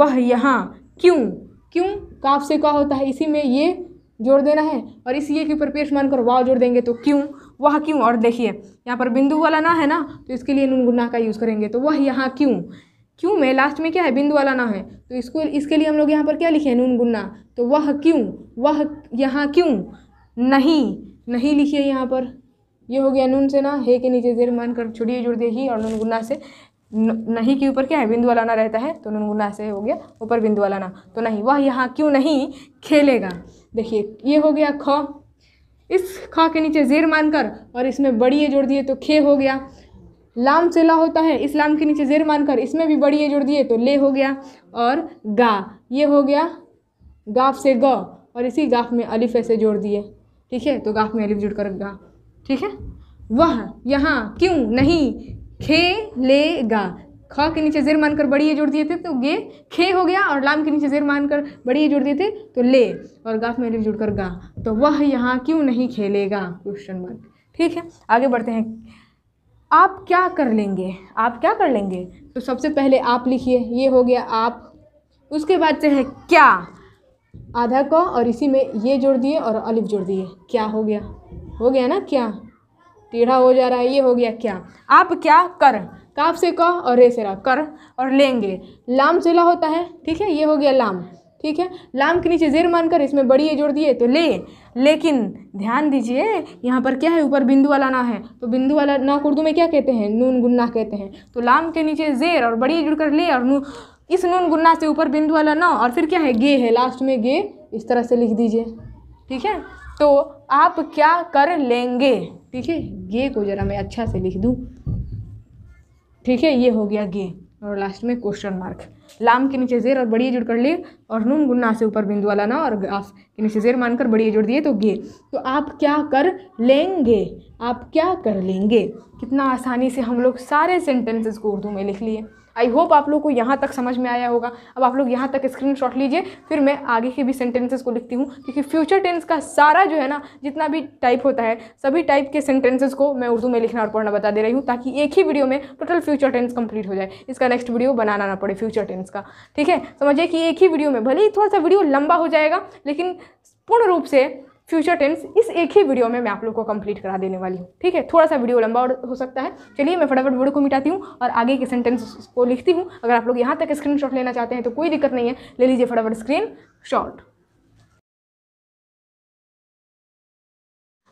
वह यहाँ क्यों क्यों काफ से का होता है इसी में ये जोड़ देना है और इसी ये के ऊपर पेश मानकर वाह जोड़ देंगे तो क्यों वह क्यों और देखिए यहाँ पर बिंदु वाला ना है ना तो इसके लिए नून गुन्ना का यूज़ करेंगे तो वह यहाँ क्यों क्यों में लास्ट में क्या है बिंदु वाला ना है तो इसको इसके लिए हम लोग यहाँ पर क्या लिखे नून गुन्ना तो वह क्यों वह यहाँ क्यों नहीं नहीं लिखिए यहाँ पर ये हो गया नून से ना हे के नीचे जेर मान कर छुड़िए जुड़ दिए ही और नून गुना से नहीं के ऊपर क्या है बिंदु वाला ना रहता है तो नून गुना से हो गया ऊपर बिंदु वाला ना तो नहीं वह यहाँ क्यों नहीं खेलेगा देखिए ये हो गया ख इस ख के नीचे जेर मानकर और इसमें बड़ी जोड़ दिए तो खे हो गया लाम से ला होता है इस लाम के नीचे जेर मानकर इसमें भी बड़ी जोड़ दिए तो ले हो गया और गा ये हो गया गाफ से ग और इसी गाफ में अलिफ ऐसे जोड़ दिए ठीक है तो गाफ में अलिफ जुड़ कर गा ठीक है वह यहाँ क्यों नहीं खेलेगा ख के नीचे जेर मानकर बड़ी ये जोड़ दिए थे तो गे खे हो गया और लाम के नीचे जेर मानकर बड़ी ये जोड़ दिए थे तो ले और गाफ में अलिफ जुड़कर गा तो वह यहाँ क्यों नहीं खेलेगा क्वेश्चन मार्क ठीक है आगे बढ़ते हैं आप क्या कर लेंगे आप क्या कर लेंगे तो सबसे पहले आप लिखिए ये हो गया आप उसके बाद से है क्या आधा क और इसी में ये जोड़ दिए और अलिफ जोड़ दिए क्या हो गया हो गया ना क्या टेढ़ा हो जा रहा है ये हो गया क्या आप क्या कर काफ से क और रे से रा कर और लेंगे लाम से ला होता है ठीक है ये हो गया लाम ठीक है लाम के नीचे जेर मानकर इसमें बड़ी ये जोड़ दिए तो ले लेकिन ध्यान दीजिए यहाँ पर क्या है ऊपर बिंदु वाला ना है तो बिंदु वाला ना उर्दू में क्या कहते हैं नून गुन्ना कहते हैं तो लाम के नीचे जेर और बड़ी जुड़कर ले और नू इस नून गुन्ना से ऊपर बिंदु वाला ना और फिर क्या है गे है लास्ट में गे इस तरह से लिख दीजिए ठीक है तो आप क्या कर लेंगे ठीक है गे को ज़रा मैं अच्छा से लिख दूँ ठीक है ये हो गया गे और लास्ट में क्वेश्चन मार्क लाम के नीचे जेर और बड़ी जुड़ कर लिए और नून गुन्ना से ऊपर बिंदु वाला ना और गास के नीचे जेर मानकर बड़ी जुड़ दिए तो गे तो आप क्या कर लेंगे आप क्या कर लेंगे कितना आसानी से हम लोग सारे सेंटेंसेस को उर्दू में लिख लिए आई होप आप लोग को यहाँ तक समझ में आया होगा अब आप लोग यहाँ तक स्क्रीन लीजिए फिर मैं आगे के भी सेंटेंसेस को लिखती हूँ क्योंकि फ्यूचर टेंस का सारा जो है ना जितना भी टाइप होता है सभी टाइप के सेंटेंसेस को मैं उर्दू में लिखना और पढ़ना बता दे रही हूँ ताकि एक ही वीडियो में टोटल फ्यूचर टेंस कंप्लीट हो जाए इसका नेक्स्ट वीडियो बनाना ना पड़े फ्यूचर टेंस का ठीक है समझिए कि एक ही वीडियो में भले ही थोड़ा सा वीडियो लंबा हो जाएगा लेकिन पूर्ण रूप से फ्यूचर टेंस इस एक ही वीडियो में मैं आप लोग को कंप्लीट करा देने वाली हूँ ठीक है थोड़ा सा वीडियो लंबा हो सकता है चलिए मैं फटाफट वीडियो को मिटाती हूँ और आगे के सेंटेंस को लिखती हूँ अगर आप लोग यहाँ तक स्क्रीनशॉट लेना चाहते हैं तो कोई दिक्कत नहीं है ले लीजिए फटाफट स्क्रीन शॉट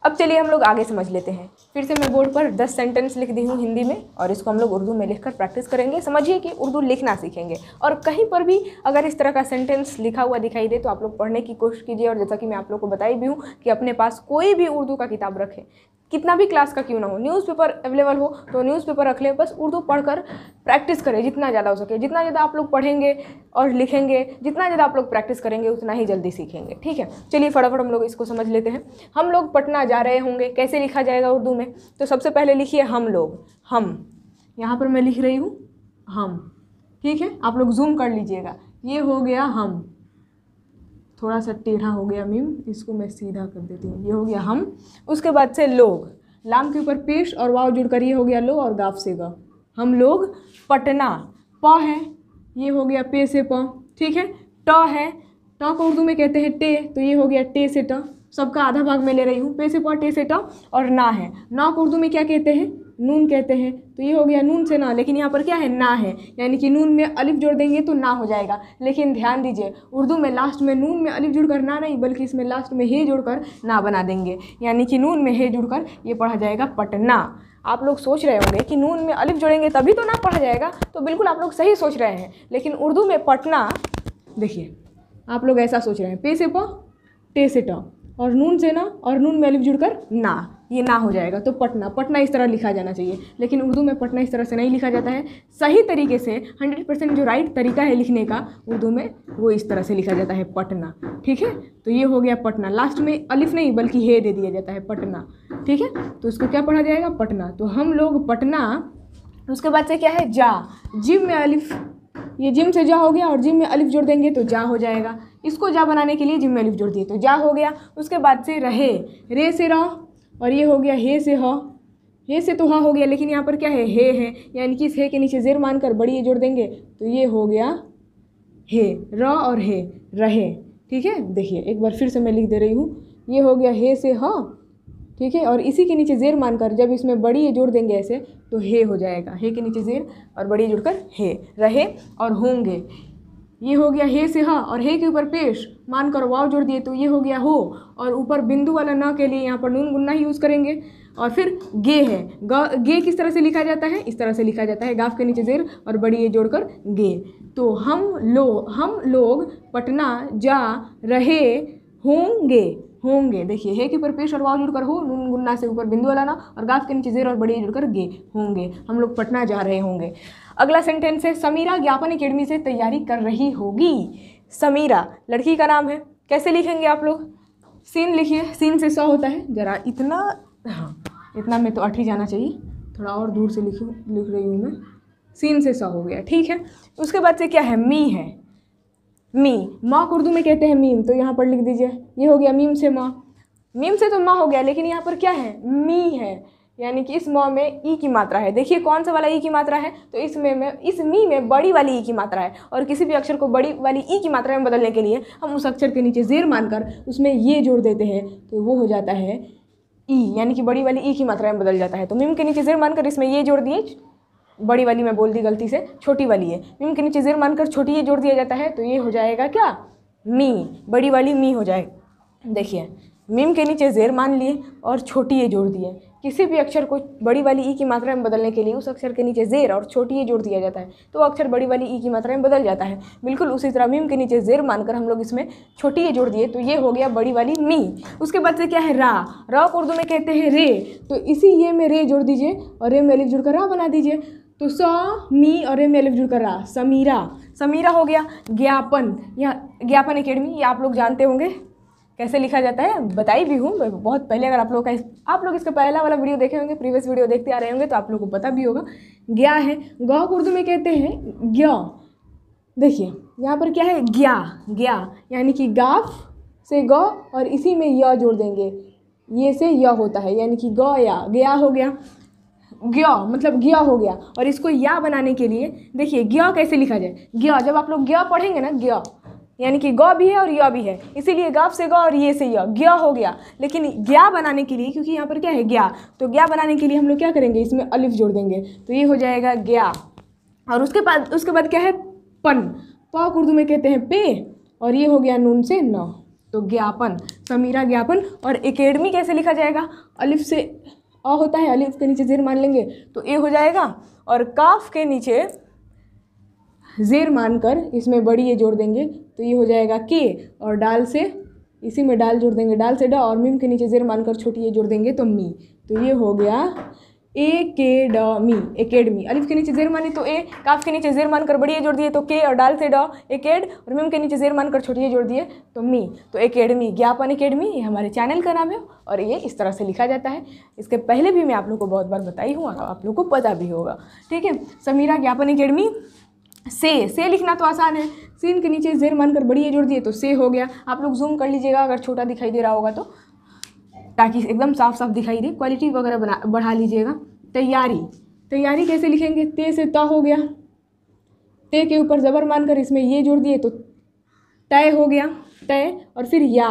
अब चलिए हम लोग आगे समझ लेते हैं फिर से मैं बोर्ड पर दस सेंटेंस लिख दी हूँ हिंदी में और इसको हम लोग उर्दू में लिखकर प्रैक्टिस करेंगे समझिए कि उर्दू लिखना सीखेंगे और कहीं पर भी अगर इस तरह का सेंटेंस लिखा हुआ दिखाई दे तो आप लोग पढ़ने की कोशिश कीजिए और जैसा कि मैं आप लोग को बताई भी हूँ कि अपने पास कोई भी उर्दू का किताब रखें कितना भी क्लास का क्यों ना हो न्यूज़पेपर अवेलेबल हो तो न्यूज़पेपर रख लें बस उर्दू पढ़कर प्रैक्टिस करें जितना ज़्यादा हो सके जितना ज़्यादा आप लोग पढ़ेंगे और लिखेंगे जितना ज़्यादा आप लोग प्रैक्टिस करेंगे उतना ही जल्दी सीखेंगे ठीक है चलिए फटाफट हम लोग इसको समझ लेते हैं हम लोग पटना जा जा रहे होंगे कैसे लिखा जाएगा उर्दू में तो सबसे पहले लिखिए हम लोग हम यहाँ पर मैं लिख रही हूँ हम ठीक है आप लोग जूम कर लीजिएगा ये हो गया हम थोड़ा सा टेढ़ा हो गया मीम इसको मैं सीधा कर देती हूँ ये हो गया हम उसके बाद से लोग लाम के ऊपर पेश और वाव जुड़ कर ये हो गया लो और गाफ से गा हम लोग पटना प है ये हो गया पे से प ठीक है ट है ट को उर्दू में कहते हैं टे तो ये हो गया टे से ट सबका आधा भाग मैं ले रही हूँ पे से पा टे से टा और ना है ना को उर्दू में क्या कहते हैं नून कहते हैं तो ये हो गया नून से ना लेकिन यहाँ पर क्या है ना है यानी कि नून में अलिफ जोड़ देंगे तो ना हो जाएगा लेकिन ध्यान दीजिए उर्दू में लास्ट में नून में अलिफ जुड़कर ना नहीं बल्कि इसमें लास्ट में हे जुड़कर ना बना देंगे यानी कि नून में हे जुड़कर ये पढ़ा जाएगा पटना आप लोग सोच रहे होंगे कि नून में अलिफ जोड़ेंगे तभी तो ना पढ़ा जाएगा तो बिल्कुल आप लोग सही सोच रहे हैं लेकिन उर्दू में पटना देखिए आप लोग ऐसा सोच रहे हैं पे से प टे से ट और नून से ना और नून में अलिफ जुड़कर ना ये ना हो जाएगा तो पटना पटना इस तरह लिखा जाना चाहिए लेकिन उर्दू में पटना इस तरह से नहीं लिखा जाता है सही तरीके से 100 परसेंट जो राइट तरीका है लिखने का उर्दू में वो इस तरह से लिखा जाता है पटना ठीक है तो ये हो गया पटना लास्ट में अलिफ नहीं बल्कि हे दे दिया जाता है पटना ठीक है तो उसको क्या पढ़ा जाएगा पटना तो हम लोग पटना उसके बाद से क्या है जा जिम में अलिफ ये जिम से जा हो गया और जिम में अलिफ जोड़ देंगे तो जा हो जाएगा इसको जा बनाने के लिए लिख जोड़ दिए तो जा हो गया उसके बाद से रहे रे से रह और ये हो गया हे से ह हे से तो हाँ हो गया लेकिन यहाँ पर क्या है हे है यानी कि इस हे के नीचे जेर मान कर बड़ी ये जोड़ देंगे तो ये हो गया हे र और हे रहे ठीक है देखिए एक बार फिर से मैं लिख दे रही हूँ ये हो गया हे से ह ठीक है और इसी के नीचे जेर मानकर जब इसमें बड़ी ये जोड़ देंगे ऐसे तो हे हो जाएगा हे के नीचे जेर और बड़ी जुड़कर हे रहे और होंगे ये हो गया हे से हा और हे के ऊपर पेश मान कर वाव जोड़ दिए तो ये हो गया हो और ऊपर बिंदु वाला न के लिए यहाँ पर नून गुन्ना ही यूज़ करेंगे और फिर गे है गे किस तरह से लिखा जाता है इस तरह से लिखा जाता है गाफ के नीचे जेर और बड़ी ये जोड़कर गे तो हम लोग हम लोग पटना जा रहे होंगे होंगे देखिए हे के ऊपर पेश और वाव जुड़कर हो नून गुन्ना से ऊपर बिंदु वाला ना और गाफ के नीचे जेर और बड़ी जुड़कर गे होंगे हम लोग पटना जा रहे होंगे अगला सेंटेंस है समीरा ज्ञापन अकेडमी से तैयारी कर रही होगी समीरा लड़की का नाम है कैसे लिखेंगे आप लोग सीन लिखिए सीन से सौ होता है ज़रा इतना हाँ इतना में तो अठ ही जाना चाहिए थोड़ा और दूर से लिख लिख रही हूँ मैं सीन से सौ हो गया ठीक है उसके बाद से क्या है मी है मी माँ उर्दू में कहते हैं मीम तो यहाँ पर लिख दीजिए ये हो गया मीम से माँ मीम से तो माँ हो गया लेकिन यहाँ पर क्या है मी है यानी कि इस म में ई की मात्रा है देखिए कौन सा वाला ई की मात्रा है तो इसमें में इस मी में बड़ी वाली ई की मात्रा है और किसी भी अक्षर को बड़ी वाली ई की मात्रा में बदलने के लिए हम उस अक्षर के नीचे जेर मानकर उसमें ये जोड़ देते हैं तो वो हो जाता है ई यानी कि बड़ी वाली ई की मात्रा में बदल जाता है तो मिम के नीचे जेर मानकर इसमें ये जोड़ दिए बड़ी वाली मैं बोल दी गलती से छोटी वाली है मिम के नीचे जेर मानकर छोटी ये जोड़ दिया जाता है तो ये हो जाएगा क्या मी बड़ी वाली मी हो जाए देखिए मिम के नीचे जेर मान लिए और छोटी ये जोड़ दिए किसी भी अक्षर को बड़ी वाली ई की मात्रा में बदलने के लिए उस अक्षर के नीचे ज़ेर और छोटी ए जोड़ दिया जाता है तो अक्षर बड़ी वाली ई की मात्रा में बदल जाता है बिल्कुल उसी तरह मीम के नीचे ज़ेर मानकर हम लोग इसमें छोटी ए जोड़ दिए तो ये हो गया बड़ी वाली मी उसके बाद से क्या है रा रा को उर्दू में कहते हैं रे तो इसी ये में रे जोड़ दीजिए और रे में अलिफ जुड़कर रा बना दीजिए तो स मी और रे में अलिफ जुड़कर रा समीरा समीरा हो गया ज्ञापन यहाँ ज्ञापन अकेडमी ये आप लोग जानते होंगे कैसे लिखा जाता है बताई भी हूँ बहुत पहले अगर आप लोग का इस, आप लोग इसका पहला वाला वीडियो देखे होंगे प्रीवियस वीडियो देखते आ रहे होंगे तो आप लोग को पता भी होगा ग्या है गौ को उर्दू में कहते हैं ग्या देखिए यहाँ पर क्या है ग्या ग्या यानी कि गाफ से गौ और इसी में य जोड़ देंगे ये से य होता है यानी कि गौ या गया हो गया ग्य मतलब ग्य हो गया और इसको या बनाने के लिए देखिए ग्य कैसे लिखा जाए ग्य जब आप लोग ग्य पढ़ेंगे ना ग्य यानी कि गौ भी है और य भी है इसीलिए गव से गौ और ये से य ज्ञ हो गया लेकिन ग्या बनाने के लिए क्योंकि यहाँ पर क्या है ग्या तो ग्या बनाने के लिए हम लोग क्या करेंगे इसमें अलिफ जोड़ देंगे तो ये हो जाएगा ग्या और उसके बाद उसके बाद क्या है पन पा उर्दू में कहते हैं पे और ये हो गया नून से न तो ज्ञापन समीरा ज्ञापन और एकेडमी कैसे लिखा जाएगा अलिफ से अ होता है अलिफ के नीचे जेर मान लेंगे तो ए हो जाएगा और काफ के नीचे ज़ेर मानकर इसमें बड़ी ये जोड़ देंगे तो ये हो जाएगा के और डाल से इसी में डाल जोड़ देंगे डाल से डा और मीम के नीचे ज़ेर मानकर छोटी ये जोड़ देंगे तो मी तो ये हो गया ए के मी एकेडमी अलिफ के नीचे जेर मानी तो ए काफ के नीचे जेर मानकर बड़ी जोड़ दिए तो के और डाल से डॉ एकेड और मीम के नीचे जेर मानकर छोटी जोड़ दिए तो मी तो एकेडमी ज्ञापन एकेडमी ये हमारे चैनल का नाम है और ये इस तरह से लिखा जाता है इसके पहले भी मैं आप लोग को बहुत बार बताई हूँ आप लोग को पता भी होगा ठीक है समीरा ज्ञापन एकेडमी से से लिखना तो आसान है सीन के नीचे जेर मानकर बड़ी जोड़ दिए तो से हो गया आप लोग जूम कर लीजिएगा अगर छोटा दिखाई दे रहा होगा तो ताकि एकदम साफ साफ दिखाई दे क्वालिटी वगैरह बना बढ़ा लीजिएगा तैयारी तैयारी कैसे लिखेंगे ते से त हो गया ते के ऊपर ज़बर मानकर इसमें ये जोड़ दिए तो तय हो गया तय और फिर या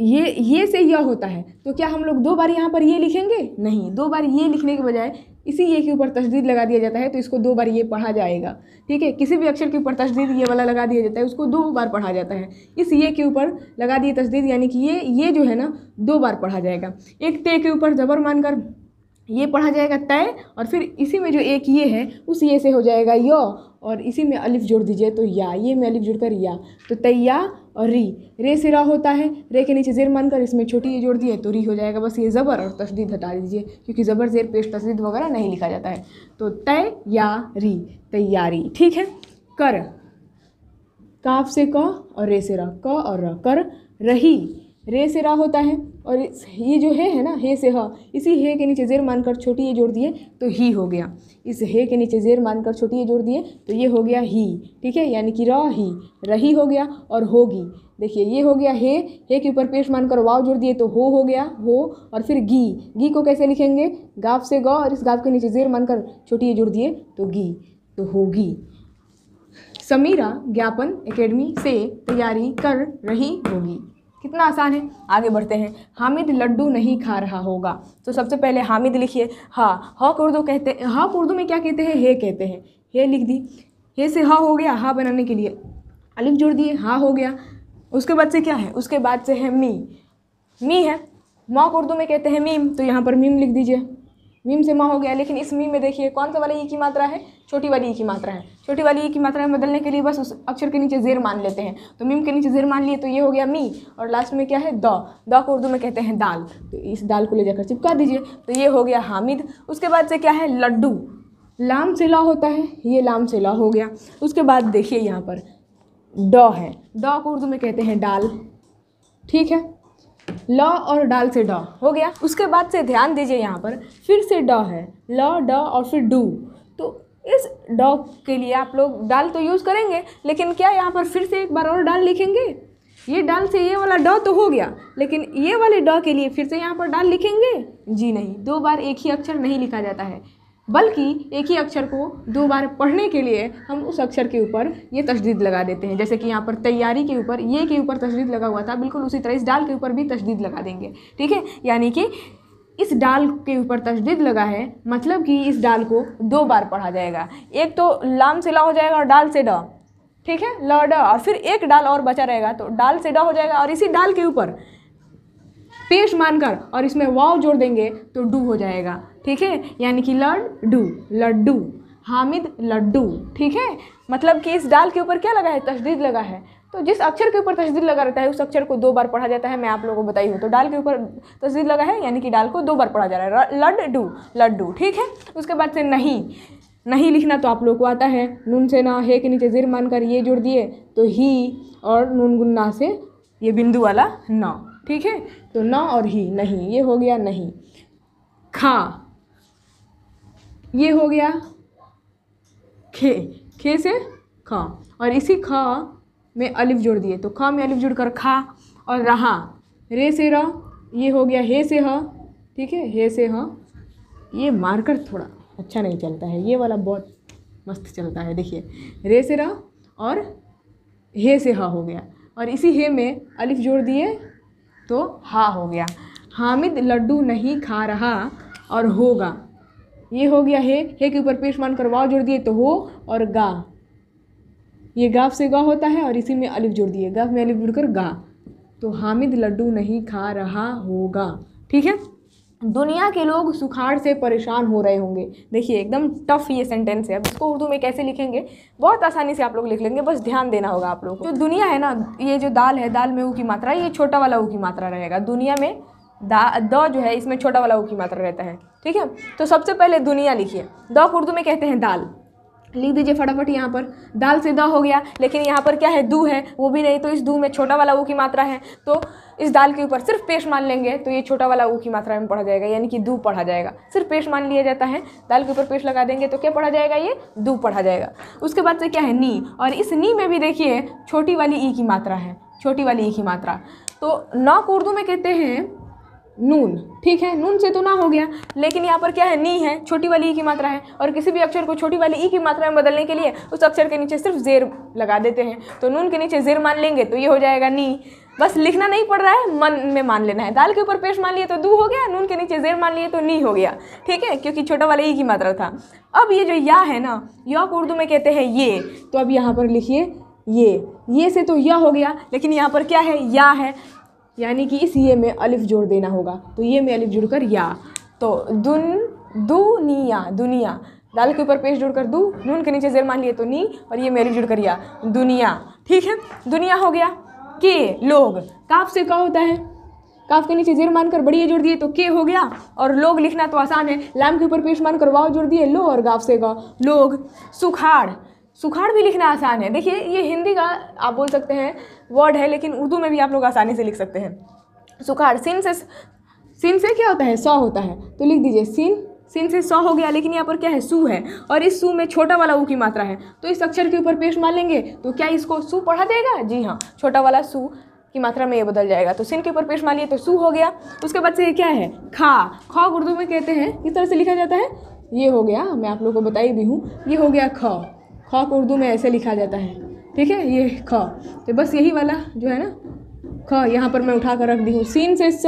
ये ये से यह होता है तो क्या हम लोग दो बार यहाँ पर ये लिखेंगे नहीं दो बार ये लिखने के बजाय इसी ये के ऊपर तशदीद लगा दिया जाता है तो इसको दो बार ये पढ़ा जाएगा ठीक है किसी भी अक्षर के ऊपर तशदीद ये वाला लगा दिया जाता है उसको दो बार पढ़ा जाता है इस ये के ऊपर लगा दिए तशदीद यानी कि ये ये जो है ना दो बार पढ़ा जाएगा एक ते के ऊपर ज़बर मानकर ये पढ़ा जाएगा तय और फिर इसी में जो एक ये है उस ये से हो जाएगा यो और इसी में अलिफ जोड़ दीजिए तो या ये में अलिफ जुड़कर या तो तैया और री रे सिरा होता है रे के नीचे जेर मानकर इसमें छोटी ये जोड़ दिए तो री हो जाएगा बस ये ज़बर और तशदीद हटा दीजिए क्योंकि ज़बर जेर पेश तशदीद वगैरह नहीं लिखा जाता है तो तय या री तैयारी ठीक है कर काफ से क और रे से रा क और र कर रही रे से रा होता है और ये जो है है ना हे से ह इसी हे के नीचे जेर मानकर छोटी ये जोड़ दिए तो ही हो गया इस हे के नीचे जेर मानकर छोटी ये जोड़ दिए तो ये हो गया ही ठीक है यानी कि र ही रही हो गया और होगी देखिए ये हो गया हे हे के ऊपर पेश मानकर वाव जोड़ दिए तो हो हो गया हो और फिर गी गी को कैसे लिखेंगे गाव से गौ और इस गाव के नीचे जेर मानकर छोटी ये जोड़ दिए तो गी तो होगी समीरा ज्ञापन एकेडमी से तैयारी कर रही होगी कितना आसान है आगे बढ़ते हैं हामिद लड्डू नहीं खा रहा होगा तो सबसे पहले हामिद लिखिए हाँ ह उर्दू कहते हाँ उर्दू में क्या कहते हैं हे कहते हैं हे लिख दी हे से हा हो गया हा बनाने के लिए अलिफ जोड़ दिए हा हो गया उसके बाद से क्या है उसके बाद से है मी मी है मॉक उर्दू में कहते हैं मीम तो यहाँ पर मीम लिख दीजिए मीम से माँ हो गया लेकिन इस मीम में देखिए कौन सा वाला ई की मात्रा है छोटी वाली ई की मात्रा है छोटी वाली ई की मात्रा में बदलने के लिए बस उस अक्षर के नीचे जेर मान लेते हैं तो मीम के नीचे जेर मान लिए तो ये हो गया मी और लास्ट में क्या है द द को उर्दू में कहते हैं दाल तो इस दाल को ले जाकर चिपका दीजिए तो ये हो गया हामिद उसके बाद से क्या है लड्डू लाम से ला होता है ये लाम से ला हो गया उसके बाद देखिए यहाँ पर ड है ड को उर्दू में कहते हैं डाल ठीक है लॉ और डाल से डॉ हो गया उसके बाद से ध्यान दीजिए यहाँ पर फिर से डॉ है ल डॉ और फिर डू तो इस डॉ के लिए आप लोग डाल तो यूज़ करेंगे लेकिन क्या यहाँ पर फिर से एक बार और डाल लिखेंगे ये डाल से ये वाला डॉ तो हो गया लेकिन ये वाले डॉ के लिए फिर से यहाँ पर डाल लिखेंगे जी नहीं दो बार एक ही अक्षर नहीं लिखा जाता है बल्कि एक ही अक्षर को दो बार पढ़ने के लिए हम उस अक्षर के ऊपर ये तशदीद लगा देते हैं जैसे कि यहाँ पर तैयारी के ऊपर ये के ऊपर तशदीद लगा हुआ था बिल्कुल उसी तरह इस डाल के ऊपर भी तशदीद लगा देंगे ठीक है यानी कि इस डाल के ऊपर तशदीद लगा है मतलब कि इस डाल को दो बार पढ़ा जाएगा एक तो लाम से ला हो जाएगा और डाल से डा ठीक है ल ड और फिर एक डाल और बचा रहेगा तो डाल से डा हो जाएगा और इसी डाल के ऊपर पेश मानकर और इसमें वाव जोड़ देंगे तो डू हो जाएगा ठीक है यानी कि लड्डू लड्डू हामिद लड्डू ठीक है मतलब कि इस डाल के ऊपर क्या लगा है तशदीद लगा है तो जिस अक्षर के ऊपर तशदीद लगा रहता है उस अक्षर को दो बार पढ़ा जाता है मैं आप लोगों को बताई हूँ तो डाल के ऊपर तशदीद लगा है यानी कि डाल को दो बार पढ़ा जा रहा है लड्डू लड्डू ठीक है उसके बाद से नहीं नहीं लिखना तो आप लोग को आता है नून से ना हे के नीचे जिर मान कर ये जोड़ दिए तो ही और नून गुन्ना से ये बिंदु वाला ना ठीक है तो ना और ही नहीं ये हो गया नहीं खा ये हो गया खे खे से ख और इसी ख में अलिफ जोड़ दिए तो ख में अलिफ जुड़ कर खा और रहा रे से रह ये हो गया हे से ह ठीक है हे से ह ये मार्कर थोड़ा अच्छा नहीं चलता है ये वाला बहुत मस्त चलता है देखिए रे से रह और हे से हा हो गया और इसी हे में अलिफ जोड़ दिए तो हा हो गया हामिद लड्डू नहीं खा रहा और होगा ये हो गया हे हे के ऊपर पेश मान कर वाव जोड़ दिए तो हो और गा ये गाफ से गा होता है और इसी में अलिफ जोड़ दिए गाफ में अलिफ जुड़कर गा तो हामिद लड्डू नहीं खा रहा होगा ठीक है दुनिया के लोग सुखाड़ से परेशान हो रहे होंगे देखिए एकदम टफ ये सेंटेंस है अब इसको उर्दू में कैसे लिखेंगे बहुत आसानी से आप लोग लिख लेंगे बस ध्यान देना होगा आप लोग जो दुनिया है ना ये जो दाल है दाल में ऊ की मात्रा ये छोटा वाला ऊ की मात्रा रहेगा दुनिया में दा द जो है इसमें छोटा वाला ऊ की मात्रा रहता है ठीक है तो सबसे पहले दुनिया लिखिए द उर्दू में कहते हैं दाल लिख दीजिए फटाफट यहाँ पर दाल से द हो गया लेकिन यहाँ पर क्या है दू है वो भी नहीं तो इस दू में छोटा वाला ऊ की मात्रा है तो इस दाल के ऊपर सिर्फ पेश मान लेंगे तो ये छोटा वाला ऊ की मात्रा में पढ़ा जाएगा यानी कि दू पढ़ा जाएगा सिर्फ पेश मान लिया जाता है दाल के ऊपर पेश लगा देंगे तो क्या पढ़ा जाएगा ये दू पढ़ा जाएगा उसके बाद से क्या है नी और इस नी में भी देखिए छोटी वाली ई की मात्रा है छोटी वाली ई की मात्रा तो नौ उर्दू में कहते हैं नून ठीक है नून से तो ना हो गया लेकिन यहाँ पर क्या है नी है छोटी वाली ई की मात्रा है और किसी भी अक्षर को छोटी वाली ई की मात्रा में बदलने के लिए उस अक्षर के नीचे सिर्फ जेर लगा देते हैं तो नून के नीचे जेर मान लेंगे तो ये हो जाएगा नी बस लिखना नहीं पड़ रहा है मन में मान लेना है दाल के ऊपर पेश मान लिए तो दू हो गया नून के नीचे जेर मान लिए तो नी हो गया ठीक है क्योंकि छोटा वाला ई की मात्रा था अब ये जो या है ना या को उर्दू में कहते हैं ये तो अब यहाँ पर लिखिए ये ये से तो यह हो गया लेकिन यहाँ पर क्या है या है यानी कि इस ये में अलिफ़ जोड़ देना होगा तो ये में अलिफ़ जुड़ कर या तो दुन दुनिया दुनिया दाल के ऊपर पेश जुड़कर दू नून के नीचे जेर मान लिए तो नी और ये मेरी जुड़ कर या दुनिया ठीक है दुनिया हो गया के लोग काफ से क्या होता है काफ के नीचे जेर मानकर बढ़िया जुड़ दिए तो के हो गया और लोग लिखना तो आसान है लाम के ऊपर पेश मानकर वाव जुड़ दिए लो और गाफ से गा लोग सुखाड़ सुखाड़ भी लिखना आसान है देखिए ये हिंदी का आप बोल सकते हैं वर्ड है लेकिन उर्दू में भी आप लोग आसानी से लिख सकते हैं सुखाड़ सिन से सिन से क्या होता है सौ होता है तो लिख दीजिए सिन सिन से सौ हो गया लेकिन यहाँ पर क्या है सू है और इस सू में छोटा वाला ऊ की मात्रा है तो इस अक्षर के ऊपर पेश मान लेंगे तो क्या इसको सू पढ़ा देगा जी हाँ छोटा वाला सू की मात्रा में ये बदल जाएगा तो सिन के ऊपर पेश मान लिए तो सू हो गया उसके बाद से ये क्या है खा खा उर्दू में कहते हैं किस तरह से लिखा जाता है ये हो गया मैं आप लोग को बताई भी हूँ ये हो गया ख खौ को उर्दू में ऐसे लिखा जाता है ठीक है ये ख तो बस यही वाला जो है ना ख यहाँ पर मैं उठा कर रख दी हूँ सीन से स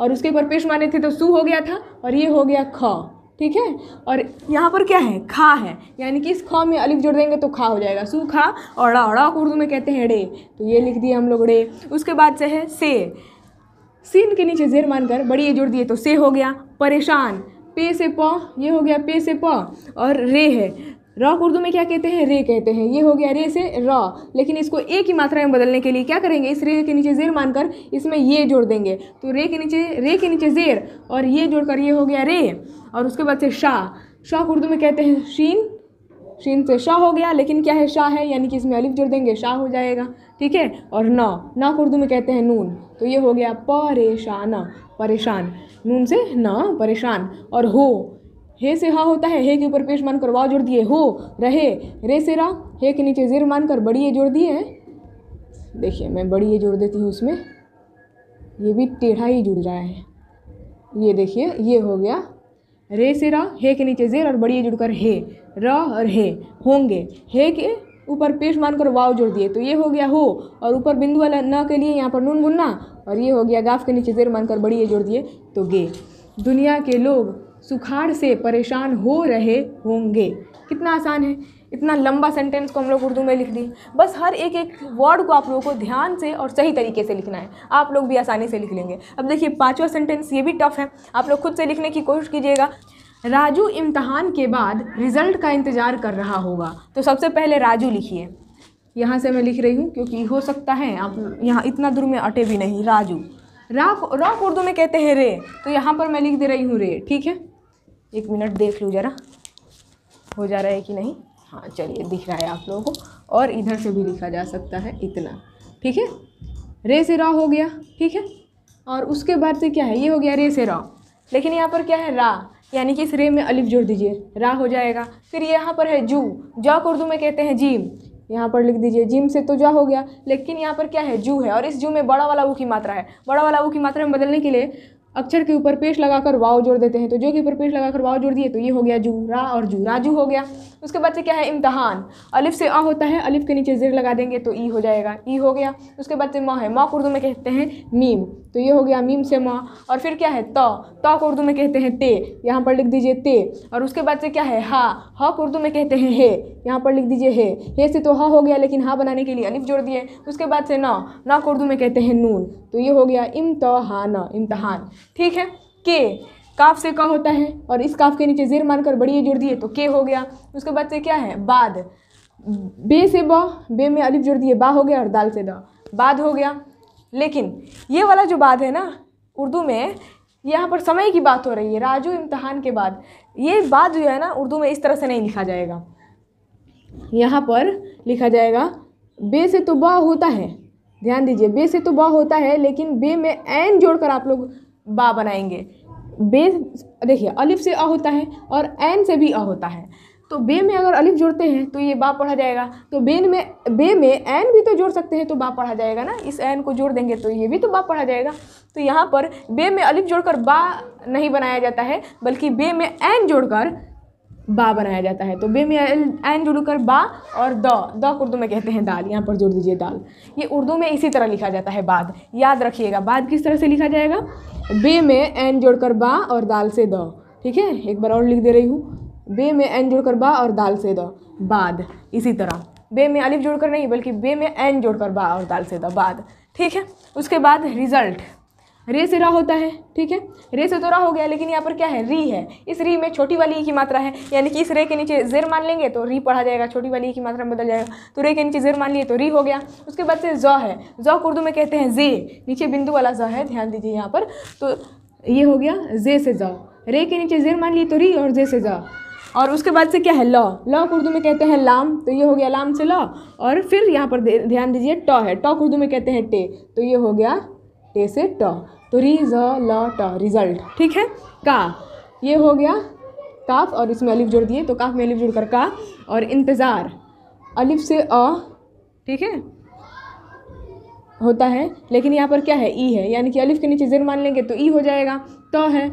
और उसके ऊपर पेश माने थे तो सू हो गया था और ये हो गया ख ठीक है और यहाँ पर क्या है खा है यानी कि इस ख में अलिफ जोड़ देंगे तो खा हो जाएगा सू खा और अड़ा अड़ा को उर्दू में कहते हैं डे तो ये लिख दिए हम लोग डे उसके बाद से है से सीन के नीचे जेर मानकर बड़ी ये जोड़ दिए तो से हो गया परेशान पे से प ये हो गया पे से प और रे है रॉ उर्दू में क्या कहते हैं रे कहते हैं ये हो गया रे से रॉ लेकिन इसको ए की मात्रा में बदलने के लिए क्या करेंगे इस रे के नीचे जेर मानकर इसमें ये जोड़ देंगे तो रे के नीचे रे के नीचे जेर और ये जोड़कर ये हो गया रे और उसके बाद से शाह शाह को उर्दू में कहते हैं शीन शीन से शाह हो गया लेकिन क्या है शाह है यानी कि इसमें अलिफ जोड़ देंगे शाह हो जाएगा ठीक है और नौ ना को उर्दू में कहते हैं नून तो ये हो गया परेशाना परेशान नून से ना परेशान और हो हे से हा होता है हे के ऊपर पेश मानकर वाव जोड़ दिए हो रहे रे से रा हे के नीचे जेर मानकर बड़ी ये जोड़ दिए हैं देखिए मैं बड़ी ये जोड़ देती हूँ उसमें ये भी टेढ़ा ही जुड़ रहा है ये देखिए ये हो गया रे से रा हे के नीचे जेर और बड़ी ये जुड़कर हे र और हे होंगे हे के ऊपर पेश मानकर वाव जोड़ दिए तो ये हो गया हो और ऊपर बिंदु वाला न के लिए यहाँ पर नून बुनना और ये हो गया गाफ के नीचे जेर मानकर बड़ी ये जोड़ दिए तो गे दुनिया के लोग सुखाड़ से परेशान हो रहे होंगे कितना आसान है इतना लंबा सेंटेंस को हम लोग उर्दू में लिख दी बस हर एक एक वर्ड को आप लोगों को ध्यान से और सही तरीके से लिखना है आप लोग भी आसानी से लिख लेंगे अब देखिए पाँचवा सेंटेंस ये भी टफ है आप लोग खुद से लिखने की कोशिश कीजिएगा राजू इम्तहान के बाद रिज़ल्ट का इंतज़ार कर रहा होगा तो सबसे पहले राजू लिखिए यहाँ से मैं लिख रही हूँ क्योंकि हो सकता है आप यहाँ इतना दूर में अटे भी नहीं राजू राख रॉक उर्दू में कहते हैं रे तो यहाँ पर मैं लिख दे रही हूँ रे ठीक है एक मिनट देख लूँ ज़रा हो जा रहा है कि नहीं हाँ चलिए दिख रहा है आप लोगों को और इधर से भी लिखा जा सकता है इतना ठीक है रे से रा हो गया ठीक है और उसके बाद से क्या है ये हो गया रे से रा लेकिन यहाँ पर क्या है रा यानी कि इस रे में अलिफ जोड़ दीजिए रा हो जाएगा फिर यहाँ पर है जू जा उर्दू में कहते हैं जीम यहाँ पर लिख दीजिए जिम से तो जा हो गया लेकिन यहाँ पर क्या है जू है और इस जू में बड़ा वाला ऊ की मात्रा है बड़ा वाला ऊ की मात्रा में बदलने के लिए अक्षर के ऊपर पेश लगाकर वाव जोड़ देते हैं तो जो के ऊपर पेश लगाकर वाव जोड़ दिए तो ये हो गया जू रा और जू राजू हो गया उसके बाद से क्या है इम्तहान अलिफ से आ होता है अलिफ के नीचे ज़िर लगा देंगे तो ई हो जाएगा ई हो गया उसके बाद से माँ है माँ को उर्दू में कहते हैं मीम तो ये हो गया मीम से माँ और फिर क्या है त तो को उर्दू में कहते हैं ते यहाँ पर लिख दीजिए ते और उसके बाद से क्या है हा हा को उर्दू में कहते हैं हे यहाँ पर लिख दीजिए हे हे से तो हा हो गया लेकिन हा बनाने के लिए अलिफ जोड़ दिए उसके बाद से ना ना को उर्दू में कहते हैं नून तो ये हो गया इम हा न इम्तहान ठीक है के काफ से का होता है और इस काफ के नीचे जेर मारकर बड़ी जुड़ दिए तो के हो गया उसके बाद से क्या है बाद बे से ब बे में अलिफ जुड़ दिए बा हो गया और दाल से द बाद हो गया लेकिन ये वाला जो बाद है ना उर्दू में यहाँ पर समय की बात हो रही है राजू इम्तहान के बाद ये बात जो है ना उर्दू में इस तरह से नहीं लिखा जाएगा यहाँ पर लिखा जाएगा बे से तो बा होता है ध्यान दीजिए बे से तो बा होता है लेकिन बे में एन जोड़कर आप लोग बा बनाएंगे बे देखिए अलिफ से अ होता है और एन से भी अ होता है तो बे में अगर अलिफ जोड़ते हैं तो ये बा पढ़ा जाएगा तो बेन में बे में एन भी तो जोड़ सकते हैं तो बा पढ़ा जाएगा ना इस एन को जोड़ देंगे तो ये भी तो बा पढ़ा जाएगा तो यहाँ पर बे में अलिफ जोड़कर बा नहीं बनाया जाता है बल्कि बे में एन जोड़कर बा बनाया जाता है तो बे में एन जुड़कर बा और द द उर्दू में कहते हैं दाल यहाँ पर जोड़ दीजिए दाल ये उर्दू में इसी तरह लिखा जाता है बाद याद रखिएगा बाद किस तरह से लिखा जाएगा बे में एन जोड़कर बा और दाल से द ठीक है एक बार और लिख दे रही हूँ बे में एन जोड़कर बा और दाल से द बाद इसी तरह बे में अलिफ जोड़कर नहीं बल्कि बे में एन जोड़कर बा और दाल से द बाद ठीक है उसके बाद रिज़ल्ट रे से रा होता है ठीक है रे से तो रा हो गया लेकिन यहाँ पर क्या है री है इस री में छोटी वाली की मात्रा है यानी कि इस रे के नीचे जेर मान लेंगे तो री पढ़ा जाएगा छोटी वाली की मात्रा में बदल जाएगा तो रे के नीचे जेर मान लिए तो री हो गया उसके बाद से ज है ज उर्दू में कहते हैं जे नीचे बिंदु वाला ज है ध्यान दीजिए यहाँ पर तो ये हो गया जे से ज रे के नीचे जेर मान लिए तो री और जे से ज और उसके बाद से क्या है लॉ लॉ उर्दू में कहते हैं लाम तो ये हो गया लाम से लॉ और फिर यहाँ पर ध्यान दीजिए टॉ है टॉ उर्दू में कहते हैं टे तो ये हो गया टे से ट तो री ज ल ट रिजल्ट ठीक है का ये हो गया काफ और इसमें अलिफ जोड़ दिए तो काफ में अलिफ जोड़कर का और इंतज़ार अलिफ से अ ठीक है होता है लेकिन यहाँ पर क्या है ई है यानी कि अलिफ के नीचे जर मान लेंगे तो ई हो जाएगा तो है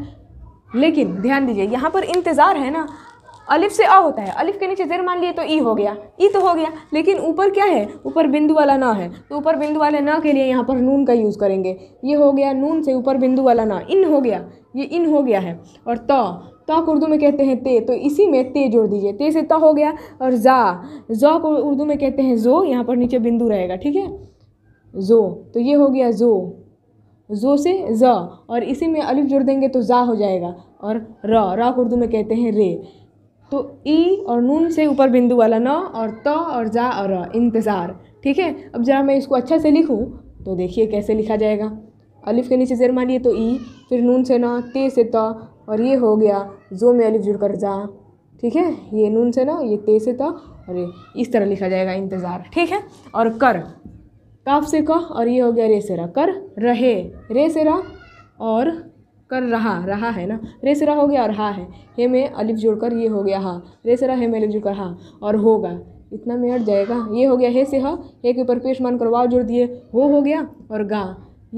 लेकिन ध्यान दीजिए यहाँ पर इंतज़ार है ना अलिफ से अ होता है अलिफ के नीचे ज़ेर मान लिए तो ई हो गया ई तो हो गया लेकिन ऊपर क्या है ऊपर बिंदु वाला ना है तो ऊपर बिंदु वाले ना के लिए यहाँ पर नून का यूज़ करेंगे ये हो गया नून से ऊपर बिंदु वाला ना इन हो गया ये इन हो गया है और त तो उर्दू में कहते हैं ते तो इसी में ते जोड़ दीजिए ते से त हो गया और जा जो को उर्दू में कहते हैं जो यहाँ पर नीचे बिंदु रहेगा ठीक है जो तो ये हो गया जो जो से ज और इसी में अलिफ जोड़ देंगे तो जा हो जाएगा और र रा को उर्दू में कहते हैं रे तो ई और नून से ऊपर बिंदु वाला न और त और जा और इंतज़ार ठीक है अब जरा मैं इसको अच्छा से लिखूँ तो देखिए कैसे लिखा जाएगा अलिफ के नीचे ज़ेर मानिए तो ई फिर नून से न ते से त और ये हो गया जो में अलिफ जुड़ कर जा ठीक है ये नून से ना ये ते से त और ये इस तरह लिखा जाएगा इंतज़ार ठीक है और कर काफ से क और ये हो गया रे से रह कर रहे रे से र और कर रहा रहा है ना रे से रहा हो गया और हा है हे में अलिफ जोड़कर ये हो गया हा रे से रा हे में अलिफ जोड़कर हा और होगा इतना में हट जाएगा ये हो गया हे से हा हे के ऊपर पेश मान कर वाव जोड़ दिए हो हो गया और गा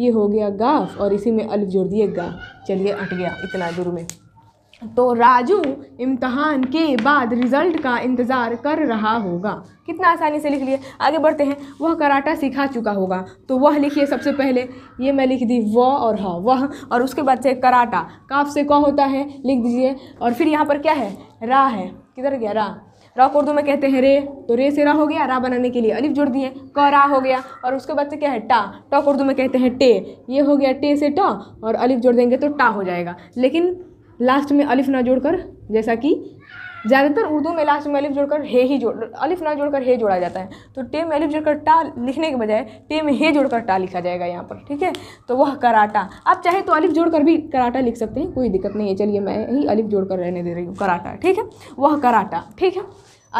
ये हो गया गाफ और इसी में अलिफ जोड़ दिए गा चलिए अट गया इतना दूर में तो राजू इम्तहान के बाद रिज़ल्ट का इंतज़ार कर रहा होगा कितना आसानी से लिख लिए आगे बढ़ते हैं वह कराटा सिखा चुका होगा तो वह लिखिए सबसे पहले ये मैं लिख दी व और ह वह और उसके बाद से कराटा काफ से क होता है लिख दीजिए और फिर यहाँ पर क्या है रा है किधर गया रा रा उर्दू में कहते हैं रे तो रे से रा हो गया रा बनाने के लिए अलिफ जोड़ दिए क रा हो गया और उसके बाद से क्या है टा टॉक उर्दू में कहते हैं टे ये हो गया टे से ट और अलिफ जोड़ देंगे तो टा हो जाएगा लेकिन लास्ट में अलिफ ना जोड़कर जैसा कि ज़्यादातर उर्दू में लास्ट में अलिफ जोड़कर हे ही जोड़ अलिफ ना जोड़कर हे जोड़ा जाता है तो टे में अलिफ जोड़कर टा लिखने के बजाय टे में हे जोड़कर टा लिखा जाएगा यहाँ पर ठीक है तो वह कराटा आप चाहे तो अलिफ जोड़कर भी कराटा लिख सकते हैं कोई दिक्कत नहीं है चलिए मैं ही अलिफ जोड़कर रहने दे रही हूँ कराटा ठीक है वह कराटा ठीक है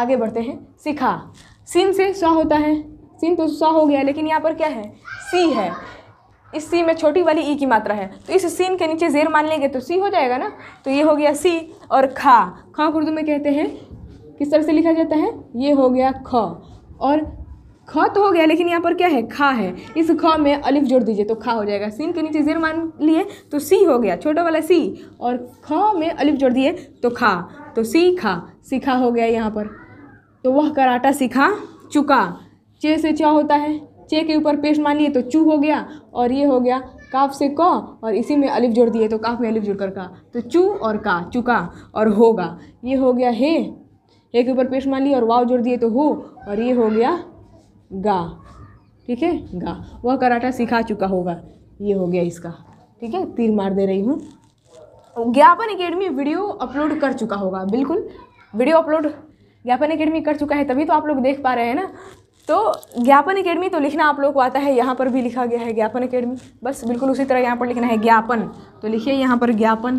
आगे बढ़ते हैं सिखा सिन से स होता है सिन तो स हो गया लेकिन यहाँ पर क्या है सी है इस सी में छोटी वाली ई की मात्रा है तो इस सीन के नीचे जेर मान लेंगे तो सी हो जाएगा ना तो ये हो गया सी और खा खा उर्दू में कहते हैं किस तरह से लिखा जाता है ये हो गया ख और ख तो हो गया लेकिन यहाँ पर क्या है खा है इस ख में अलिफ जोड़ दीजिए तो खा हो जाएगा सीन के नीचे जेर मान लिए तो सी हो गया छोटा वाला सी और ख में अलिफ जोड़ दिए तो खा तो सी खा सीखा हो गया यहाँ पर तो वह कराटा सीखा चुका चे से चा होता है चे के ऊपर पेश मान लिए तो चू हो गया और ये हो गया काफ से क और इसी में अलिफ जोड़ दिए तो काफ में अलिफ जुड़कर का तो चू और का चुका और होगा ये हो गया हे हे के ऊपर पेश मान लिए और वाव जोड़ दिए तो हो और ये हो गया गा ठीक है गा वह कराटा सिखा चुका होगा ये हो गया इसका ठीक है तीर मार दे रही हूँ ज्ञापन अकेडमी वीडियो अपलोड कर चुका होगा बिल्कुल वीडियो अपलोड ज्ञापन अकेडमी कर चुका है तभी तो आप लोग देख पा रहे हैं ना तो ज्ञापन अकेडमी तो लिखना आप लोग को आता है यहाँ पर भी लिखा गया है ज्ञापन अकेडमी बस बिल्कुल उसी तरह यहाँ पर लिखना है ज्ञापन तो लिखिए यहाँ पर ज्ञापन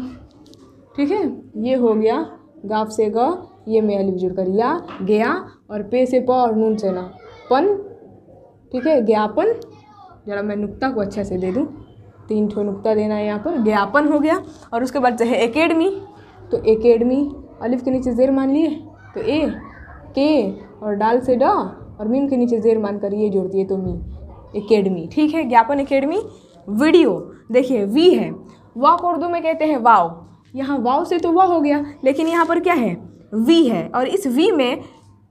ठीक है ये हो गया गाप से ग ये मैं अलिप जुड़ कर या गया और पे से प और नून से ना पन ठीक है ज्ञापन जरा मैं नुक्ता को अच्छे से दे दूँ तीन ठो नुक्ता देना है यहाँ पर ज्ञापन हो गया और उसके बाद चाहे एकेडमी तो एकेडमी अलिफ के नीचे जेर मान लिए तो ए के और डाल से डा और मीम के नीचे जेर मान कर ये जोड़ती है तो मी एकेडमी ठीक है ज्ञापन एकेडमी वीडियो देखिए वी है वाक को उर्दू में कहते हैं वाव यहाँ वाव से तो वह हो गया लेकिन यहाँ पर क्या है वी है और इस वी में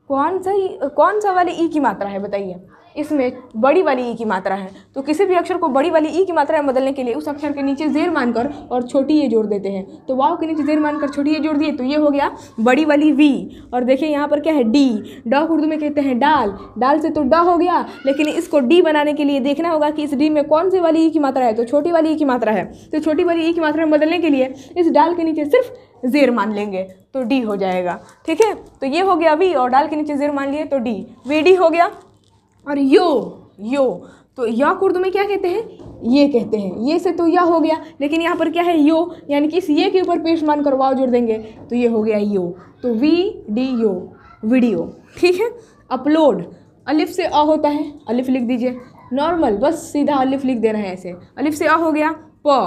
कौन सा कौन सा वाले ई की मात्रा है बताइए इसमें बड़ी वाली ई की मात्रा है तो किसी भी अक्षर को बड़ी वाली ई की मात्रा में बदलने के लिए उस अक्षर के नीचे जेर मानकर और छोटी ये जोड़ देते हैं तो वाव के नीचे जेर मानकर छोटी ये जोड़ दिए तो ये हो गया बड़ी वाली वी और देखिए यहाँ पर क्या है डी ड उर्दू में कहते हैं डाल डाल से तो ड हो गया लेकिन इसको डी बनाने के लिए देखना होगा कि इस डी में कौन सी वाली ई की मात्रा है तो छोटी वाली ई की मात्रा है तो छोटी वाली ई की मात्रा में बदलने के लिए इस डाल के नीचे सिर्फ जेर मान लेंगे तो डी हो जाएगा ठीक है तो ये हो गया वी और डाल के नीचे जेर मान लिए तो डी वी डी हो गया और यो यो तो को उर्दू में क्या कहते हैं ये कहते हैं ये से तो यह हो गया लेकिन यहाँ पर क्या है यो यानी कि इस ये के ऊपर पेश मान कर वाव जोड़ देंगे तो ये हो गया यो तो वी डी यो वीडियो ठीक है अपलोड अलिफ से अ होता है अलिफ लिख दीजिए नॉर्मल बस सीधा अलिफ लिख देना है ऐसे अलिफ से अ हो गया प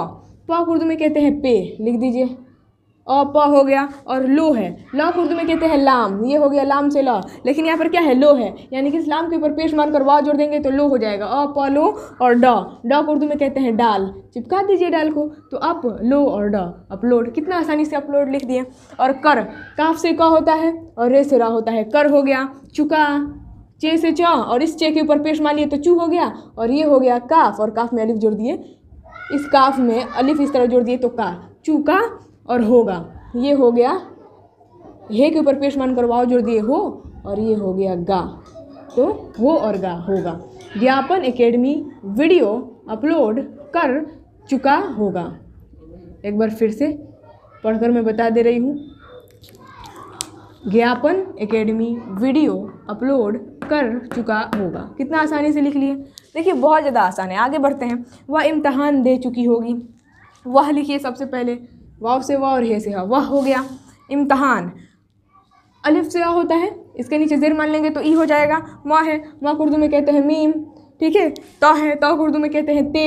प उर्दू में कहते हैं पे लिख दीजिए अ प हो गया और लो है लॉ को उर्दू में कहते हैं लाम ये हो गया लाम से लॉ लेकिन यहाँ पर क्या है लो है यानी कि इस लाम के ऊपर पेश मारकर वाह जोड़ देंगे तो लो हो जाएगा अ प लो और डॉ डॉ को उर्दू में कहते हैं डाल चिपका दीजिए डाल को तो अप लो और ड अपलोड कितना आसानी से अपलोड लिख दिए और कर काफ से क होता है और रे से रा होता है कर हो गया चुका चे से च और इस चे के ऊपर पेश मान लिए तो चू हो गया और ये हो गया काफ और काफ में अलिफ जोड़ दिए इस काफ में अलिफ इस तरह जोड़ दिए तो का चूका और होगा ये हो गया हे के ऊपर पेशमान करवाओ जोड़ दिए हो और ये हो गया गा तो वो और गा होगा ज्ञापन एकेडमी वीडियो अपलोड कर चुका होगा एक बार फिर से पढ़कर मैं बता दे रही हूँ ज्ञापन एकेडमी वीडियो अपलोड कर चुका होगा कितना आसानी से लिख लिए देखिए बहुत ज़्यादा आसान है आगे बढ़ते हैं वह इम्तहान दे चुकी होगी वह लिखिए सबसे पहले वाव से वाह और हे से हा वाह हो गया इम्तहान अलिफ से आ होता है इसके नीचे ज़ेर मान लेंगे तो ई हो जाएगा वाह है वाह उर्दू में कहते हैं मीम ठीक है तो है तो उर्दू में कहते हैं ते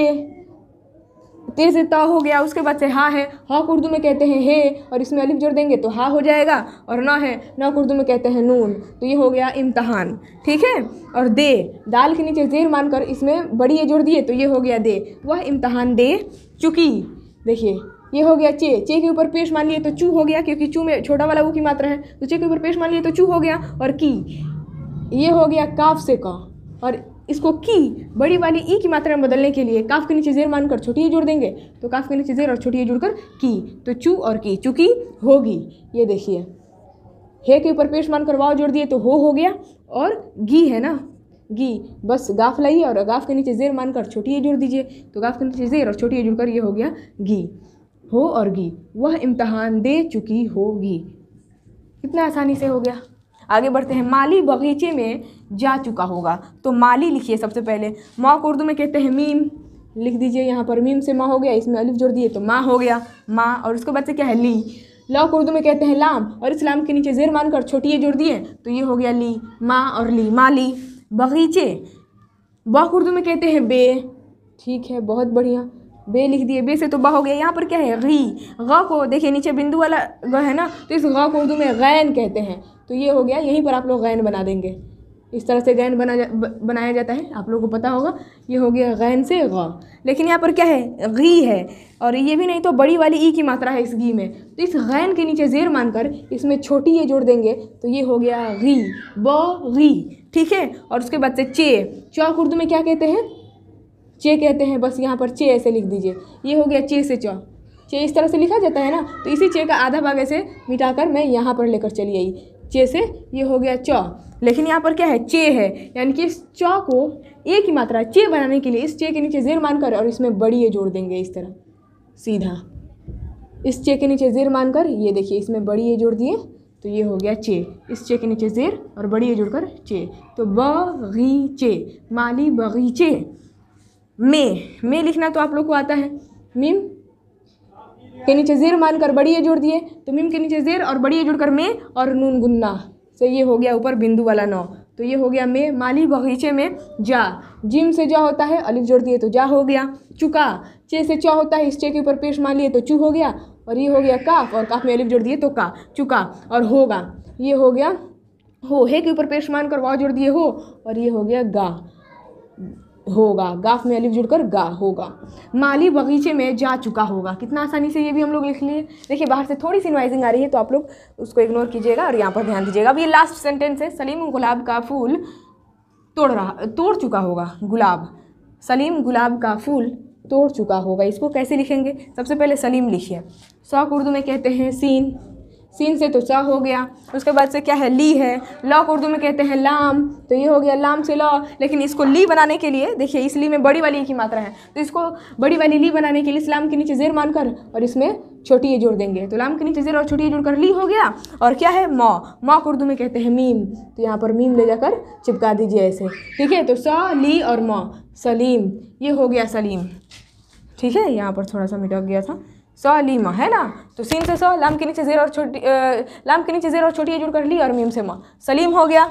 ते से त हो गया उसके बाद से हा है हा उर्दू में कहते हैं हे और इसमें अलिफ जोड़ देंगे तो हा हो जाएगा और ना है ना उर्दू में कहते हैं नून तो ये हो गया इम्तहान ठीक है और दे दाल के नीचे जेर मानकर इसमें बड़ी ये जोड़ दिए तो ये हो गया दे वह इम्तहान दे चुकी देखिए ये हो गया चे चे के ऊपर पेश मान लिए तो चू हो गया क्योंकि चू में छोटा वाला वो की मात्रा है तो चे के ऊपर पेश मान लिए तो चू हो गया और की ये हो गया काफ से का और इसको की बड़ी वाली ई की मात्रा में बदलने के लिए काफ के नीचे जेर मानकर छोटी जोड़ देंगे तो काफ के नीचे जेर और छोटी जोड़कर की तो चू और की चूकी होगी ये देखिए हे के ऊपर पेश मानकर वाव जोड़ दिए तो हो हो गया और घी है ना घी बस गाफ लाइए और गाफ के नीचे जेर मानकर छोटी जोड़ दीजिए तो गाफ के नीचे जेर और छोटी जोड़कर ये हो गया घी हो औरगी वह इम्तहान दे चुकी होगी कितना आसानी से हो गया आगे बढ़ते हैं माली बगीचे में जा चुका होगा तो माली लिखिए सबसे पहले माँ को उर्दू में कहते हैं मीम लिख दीजिए यहाँ पर मीम से माँ हो गया इसमें अलिफ जोड़ दिए तो माँ हो गया माँ और उसके बाद से क्या है ली लॉ को उर्दू में कहते हैं लाम और इस लाम के नीचे जेर मानकर छोटी जोड़ दिए तो ये हो गया ली माँ और ली माली बगीचे बक उर्दू में कहते हैं बे ठीक है बहुत बढ़िया बे लिख दिए बे से तो बा हो गया यहाँ पर क्या है गी ग को देखिए नीचे बिंदु वाला ग है ना तो इस ग को उर्दू में गैन कहते हैं तो ये हो गया यहीं पर आप लोग गैन बना देंगे इस तरह से गैन बना जा, बनाया जाता है आप लोगों को पता होगा ये हो गया गैन से ग लेकिन यहाँ पर क्या है घी है और ये भी नहीं तो बड़ी वाली ई की मात्रा है इस घी में तो इस गैन के नीचे जेर मानकर इसमें छोटी ये जोड़ देंगे तो ये हो गया घी ब घी ठीक है और उसके बाद से चे चौक उर्दू में क्या कहते हैं चे कहते हैं बस यहाँ पर चे ऐसे लिख दीजिए ये हो गया चे से च चे इस तरह से लिखा जाता है ना तो इसी चे का आधा भाग ऐसे मिटाकर मैं यहाँ पर लेकर चली आई चे से ये हो गया च लेकिन यहाँ पर क्या है चे है यानी कि इस च को एक ही मात्रा चे बनाने के लिए इस चे के नीचे जेर मानकर और इसमें बड़ी ये जोड़ देंगे इस तरह सीधा इस चे के नीचे जेर मानकर ये देखिए इसमें बड़ी ये जोड़ दिए तो ये हो गया चे इस चे के नीचे जेर और बड़ी ये जोड़कर चे तो बगीचे माली बगीचे मे मे लिखना तो आप लोग को आता है मीम के नीचे ज़ेर मानकर बड़ी जोड़ दिए तो मीम के नीचे ज़ेर और बड़ी जुड़कर मे और नून गुन्ना से तो ये हो गया ऊपर बिंदु वाला नौ तो ये हो गया मे माली बगीचे में जा जिम से जा होता है अलिफ जोड़ दिए तो जा हो गया चुका चे से चा होता है इस चे के ऊपर पेश मान लिए तो चू हो गया और ये हो गया काफ और काफ में अलिफ जोड़ दिए तो का चुका और होगा ये हो गया हो है के ऊपर पेश मान कर वाह जोड़ दिए हो और ये हो गया गा होगा गाफ में अलिफ जुड़कर गा होगा माली बगीचे में जा चुका होगा कितना आसानी से ये भी हम लोग लिख लिए देखिए बाहर से थोड़ी सी नॉइजिंग आ रही है तो आप लोग उसको इग्नोर कीजिएगा और यहाँ पर ध्यान दीजिएगा अब ये लास्ट सेंटेंस है सलीम गुलाब का फूल तोड़ रहा तोड़ चुका होगा गुलाब सलीम गुलाब का फूल तोड़ चुका होगा इसको कैसे लिखेंगे सबसे पहले सलीम लिखिए शौक उर्दू में कहते हैं सीन सीन से तो सा हो गया उसके बाद से क्या है ली है लॉ को उर्दू में कहते हैं लाम तो ये हो गया लाम से लॉ लेकिन इसको ली बनाने के लिए देखिए इस ली में बड़ी वाली की मात्रा है तो इसको बड़ी वाली ली बनाने के लिए इस्लाम के नीचे जेर मानकर और इसमें छोटी ये जोड़ देंगे तो लाम के नीचे जेर और छोटी ये जोड़कर ली हो गया और क्या है मौ मौ को उर्दू में कहते हैं मीम तो यहाँ पर मीम ले जाकर चिपका दीजिए ऐसे ठीक है तो स ली और मौ सलीम ये हो गया सलीम ठीक है यहाँ पर थोड़ा सा मिटक गया था सलीमा है ना तो सीम से स लाम के नीचे जेर और छोटी लाम के नीचे जेर और छोटी जुड़ कर ली और मीम से माँ सलीम हो गया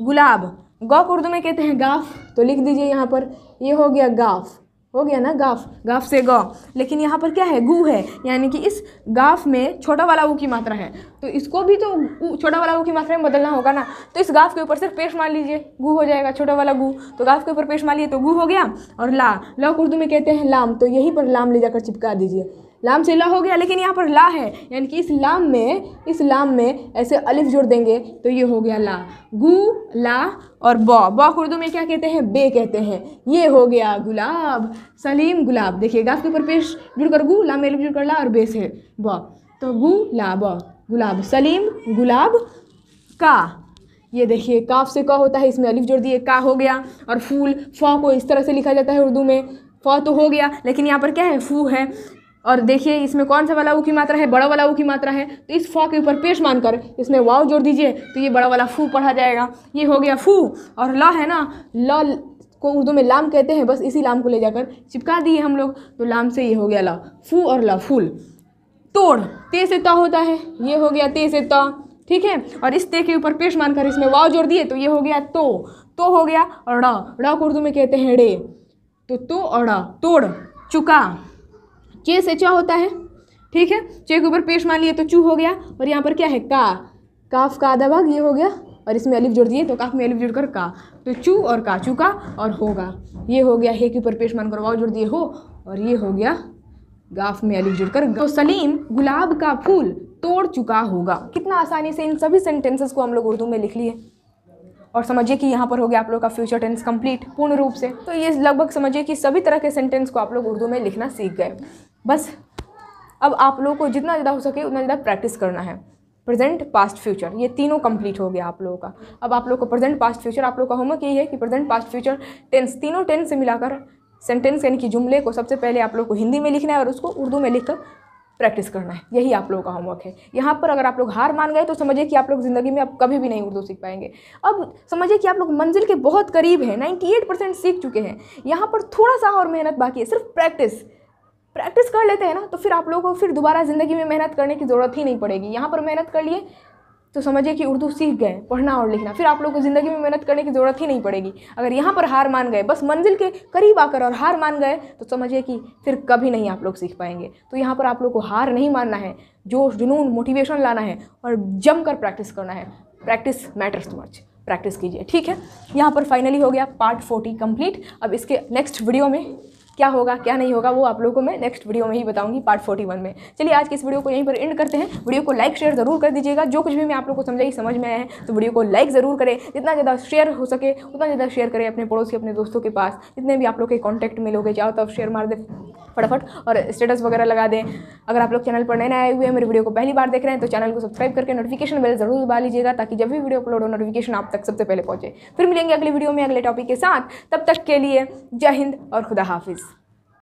गुलाब गौ उर्दू में कहते हैं गाफ तो लिख दीजिए यहाँ पर ये हो गया गाफ हो गया ना गाफ गाफ से गौ लेकिन यहाँ पर क्या है गु है यानी कि इस गाफ में छोटा वाला ऊ की मात्रा है तो इसको भी तो छोटा वाला ऊ की मात्रा में बदलना होगा ना तो इस गाफ के ऊपर सिर्फ पेश मान लीजिए गु हो जाएगा छोटा वाला गु तो गाफ के ऊपर पेश मान लिए तो गु हो गया और ला लॉक उर्दू में कहते हैं लाम तो यहीं पर लाम ले जाकर चिपका दीजिए लाम से ला हो गया लेकिन यहाँ पर ला है यानी कि इस लाम में इस लाम में ऐसे अलिफ जोड़ देंगे तो ये हो गया ला गु ला और बौ बॉ उर्दू में क्या कहते हैं बे कहते हैं ये हो गया गुलाब सलीम गुलाब देखिए गाफ के ऊपर पेश जुड़कर गु लाम अलिफ जुड़कर ला और बे से बॉ तो गु ला बॉ गुलाब सलीम गुलाब का ये देखिए काफ से का होता है इसमें अलिफ जोड़ दिए का हो गया और फूल फ को इस तरह से लिखा जाता है उर्दू में फ तो हो गया लेकिन यहाँ पर क्या है फू है और देखिए इसमें कौन सा वाला ऊ की मात्रा है बड़ा वाला ऊ की मात्रा है तो इस फॉ के ऊपर पेश मानकर इसमें वाव जोड़ दीजिए तो ये बड़ा वाला फू पढ़ा जाएगा ये हो गया फू और ल है ना ल को उर्दू में लाम कहते हैं बस इसी लाम को ले जाकर चिपका दिए हम लोग तो लाम से ये हो गया ला फू और ला फूल तोड़ ते से त होता है ये हो गया ते से त ठीक है और इस ते के ऊपर पेश मानकर इसमें वाव जोड़ दिए तो ये हो गया तो तो हो गया और ड को उर्दू में कहते हैं डे तो तो और तोड़ चुका के से चा होता है ठीक है चे के ऊपर पेश मान लिए तो चू हो गया और यहाँ पर क्या है का काफ का आधा भाग ये हो गया और इसमें अलिफ जुड़ दिए तो काफ में अलिफ जुड़कर कर का तो चू और का चू का और होगा ये हो गया हे के ऊपर पेश मान कर वाव जुड़ दिए हो और ये हो गया गाफ में अलिफ जुड़कर तो सलीम गुलाब का फूल तोड़ चुका होगा कितना आसानी से इन सभी सेंटेंसेस को हम लोग उर्दू में लिख लिए और समझिए कि यहाँ पर हो गया आप लोग का फ्यूचर टेंस कंप्लीट पूर्ण रूप से तो ये लगभग समझिए कि सभी तरह के सेंटेंस को आप लोग उर्दू में लिखना सीख गए बस अब आप लोगों को जितना ज़्यादा हो सके उतना ज़्यादा प्रैक्टिस करना है प्रेजेंट पास्ट फ्यूचर ये तीनों कंप्लीट हो गया आप लोगों का अब आप लोग को प्रेजेंट पास्ट फ्यूचर आप लोग का होमवर्क यही है कि प्रेजेंट पास्ट फ्यूचर टेंस तीनों टेंस से मिलाकर सेंटेंस यानी कि जुमले को सबसे पहले आप लोग को हिंदी में लिखना है और उसको उर्दू में लिखकर प्रैक्टिस करना है यही आप लोगों का होमवर्क है यहाँ पर अगर आप लोग हार मान गए तो समझिए कि आप लोग ज़िंदगी में आप कभी भी नहीं उर्दू सीख पाएंगे अब समझिए कि आप लोग मंजिल के बहुत करीब हैं 98 परसेंट सीख चुके हैं यहाँ पर थोड़ा सा और मेहनत बाकी है सिर्फ प्रैक्टिस प्रैक्टिस कर लेते हैं ना तो फिर आप लोगों को फिर दोबारा ज़िंदगी में मेहनत करने की ज़रूरत ही नहीं पड़ेगी यहाँ पर मेहनत कर लिए तो समझिए कि उर्दू सीख गए पढ़ना और लिखना फिर आप लोग को ज़िंदगी में मेहनत करने की ज़रूरत ही नहीं पड़ेगी अगर यहाँ पर हार मान गए बस मंजिल के करीब आकर और हार मान गए तो समझिए कि फिर कभी नहीं आप लोग सीख पाएंगे तो यहाँ पर आप लोग को हार नहीं मानना है जोश जुनून मोटिवेशन लाना है और जम कर प्रैक्टिस करना है प्रैक्टिस मैटर्स मच प्रैक्टिस कीजिए ठीक है यहाँ पर फाइनली हो गया पार्ट फोर्टी कंप्लीट अब इसके नेक्स्ट वीडियो में क्या होगा क्या नहीं होगा वो आप लोगों को मैं नेक्स्ट वीडियो में ही बताऊंगी पार्ट फोर्टी वन में चलिए आज की इस वीडियो को यहीं पर एंड करते हैं वीडियो को लाइक शेयर जरूर कर दीजिएगा जो कुछ भी मैं आप लोग को समझाई समझ में आया है तो वीडियो को लाइक ज़रूर करें जितना ज़्यादा शेयर हो सके उतना ज़्यादा शेयर करें अपने पड़ोस के अपने दोस्तों के पास जितने भी आप लोग के कॉन्टैक्ट में लोगे जाओ तो आप शेयर मार दें फटाफट और स्टेटस वगैरह लगा दें अगर आप लोग चैनल पर नए आए हुए हैं मेरे वीडियो को पहली बार देख रहे हैं तो चैनल को सब्सक्राइब करके नोटिफिकेशन बेल जरूर दबा लीजिएगा ताकि जब भी वीडियो अपलोड हो नोटिफिकेशन आप तक सबसे पहले पहुंचे फिर मिलेंगे अगले वीडियो में अगले टॉपिक के साथ तब तक के लिए जय हिंद और खुदा हाफिज़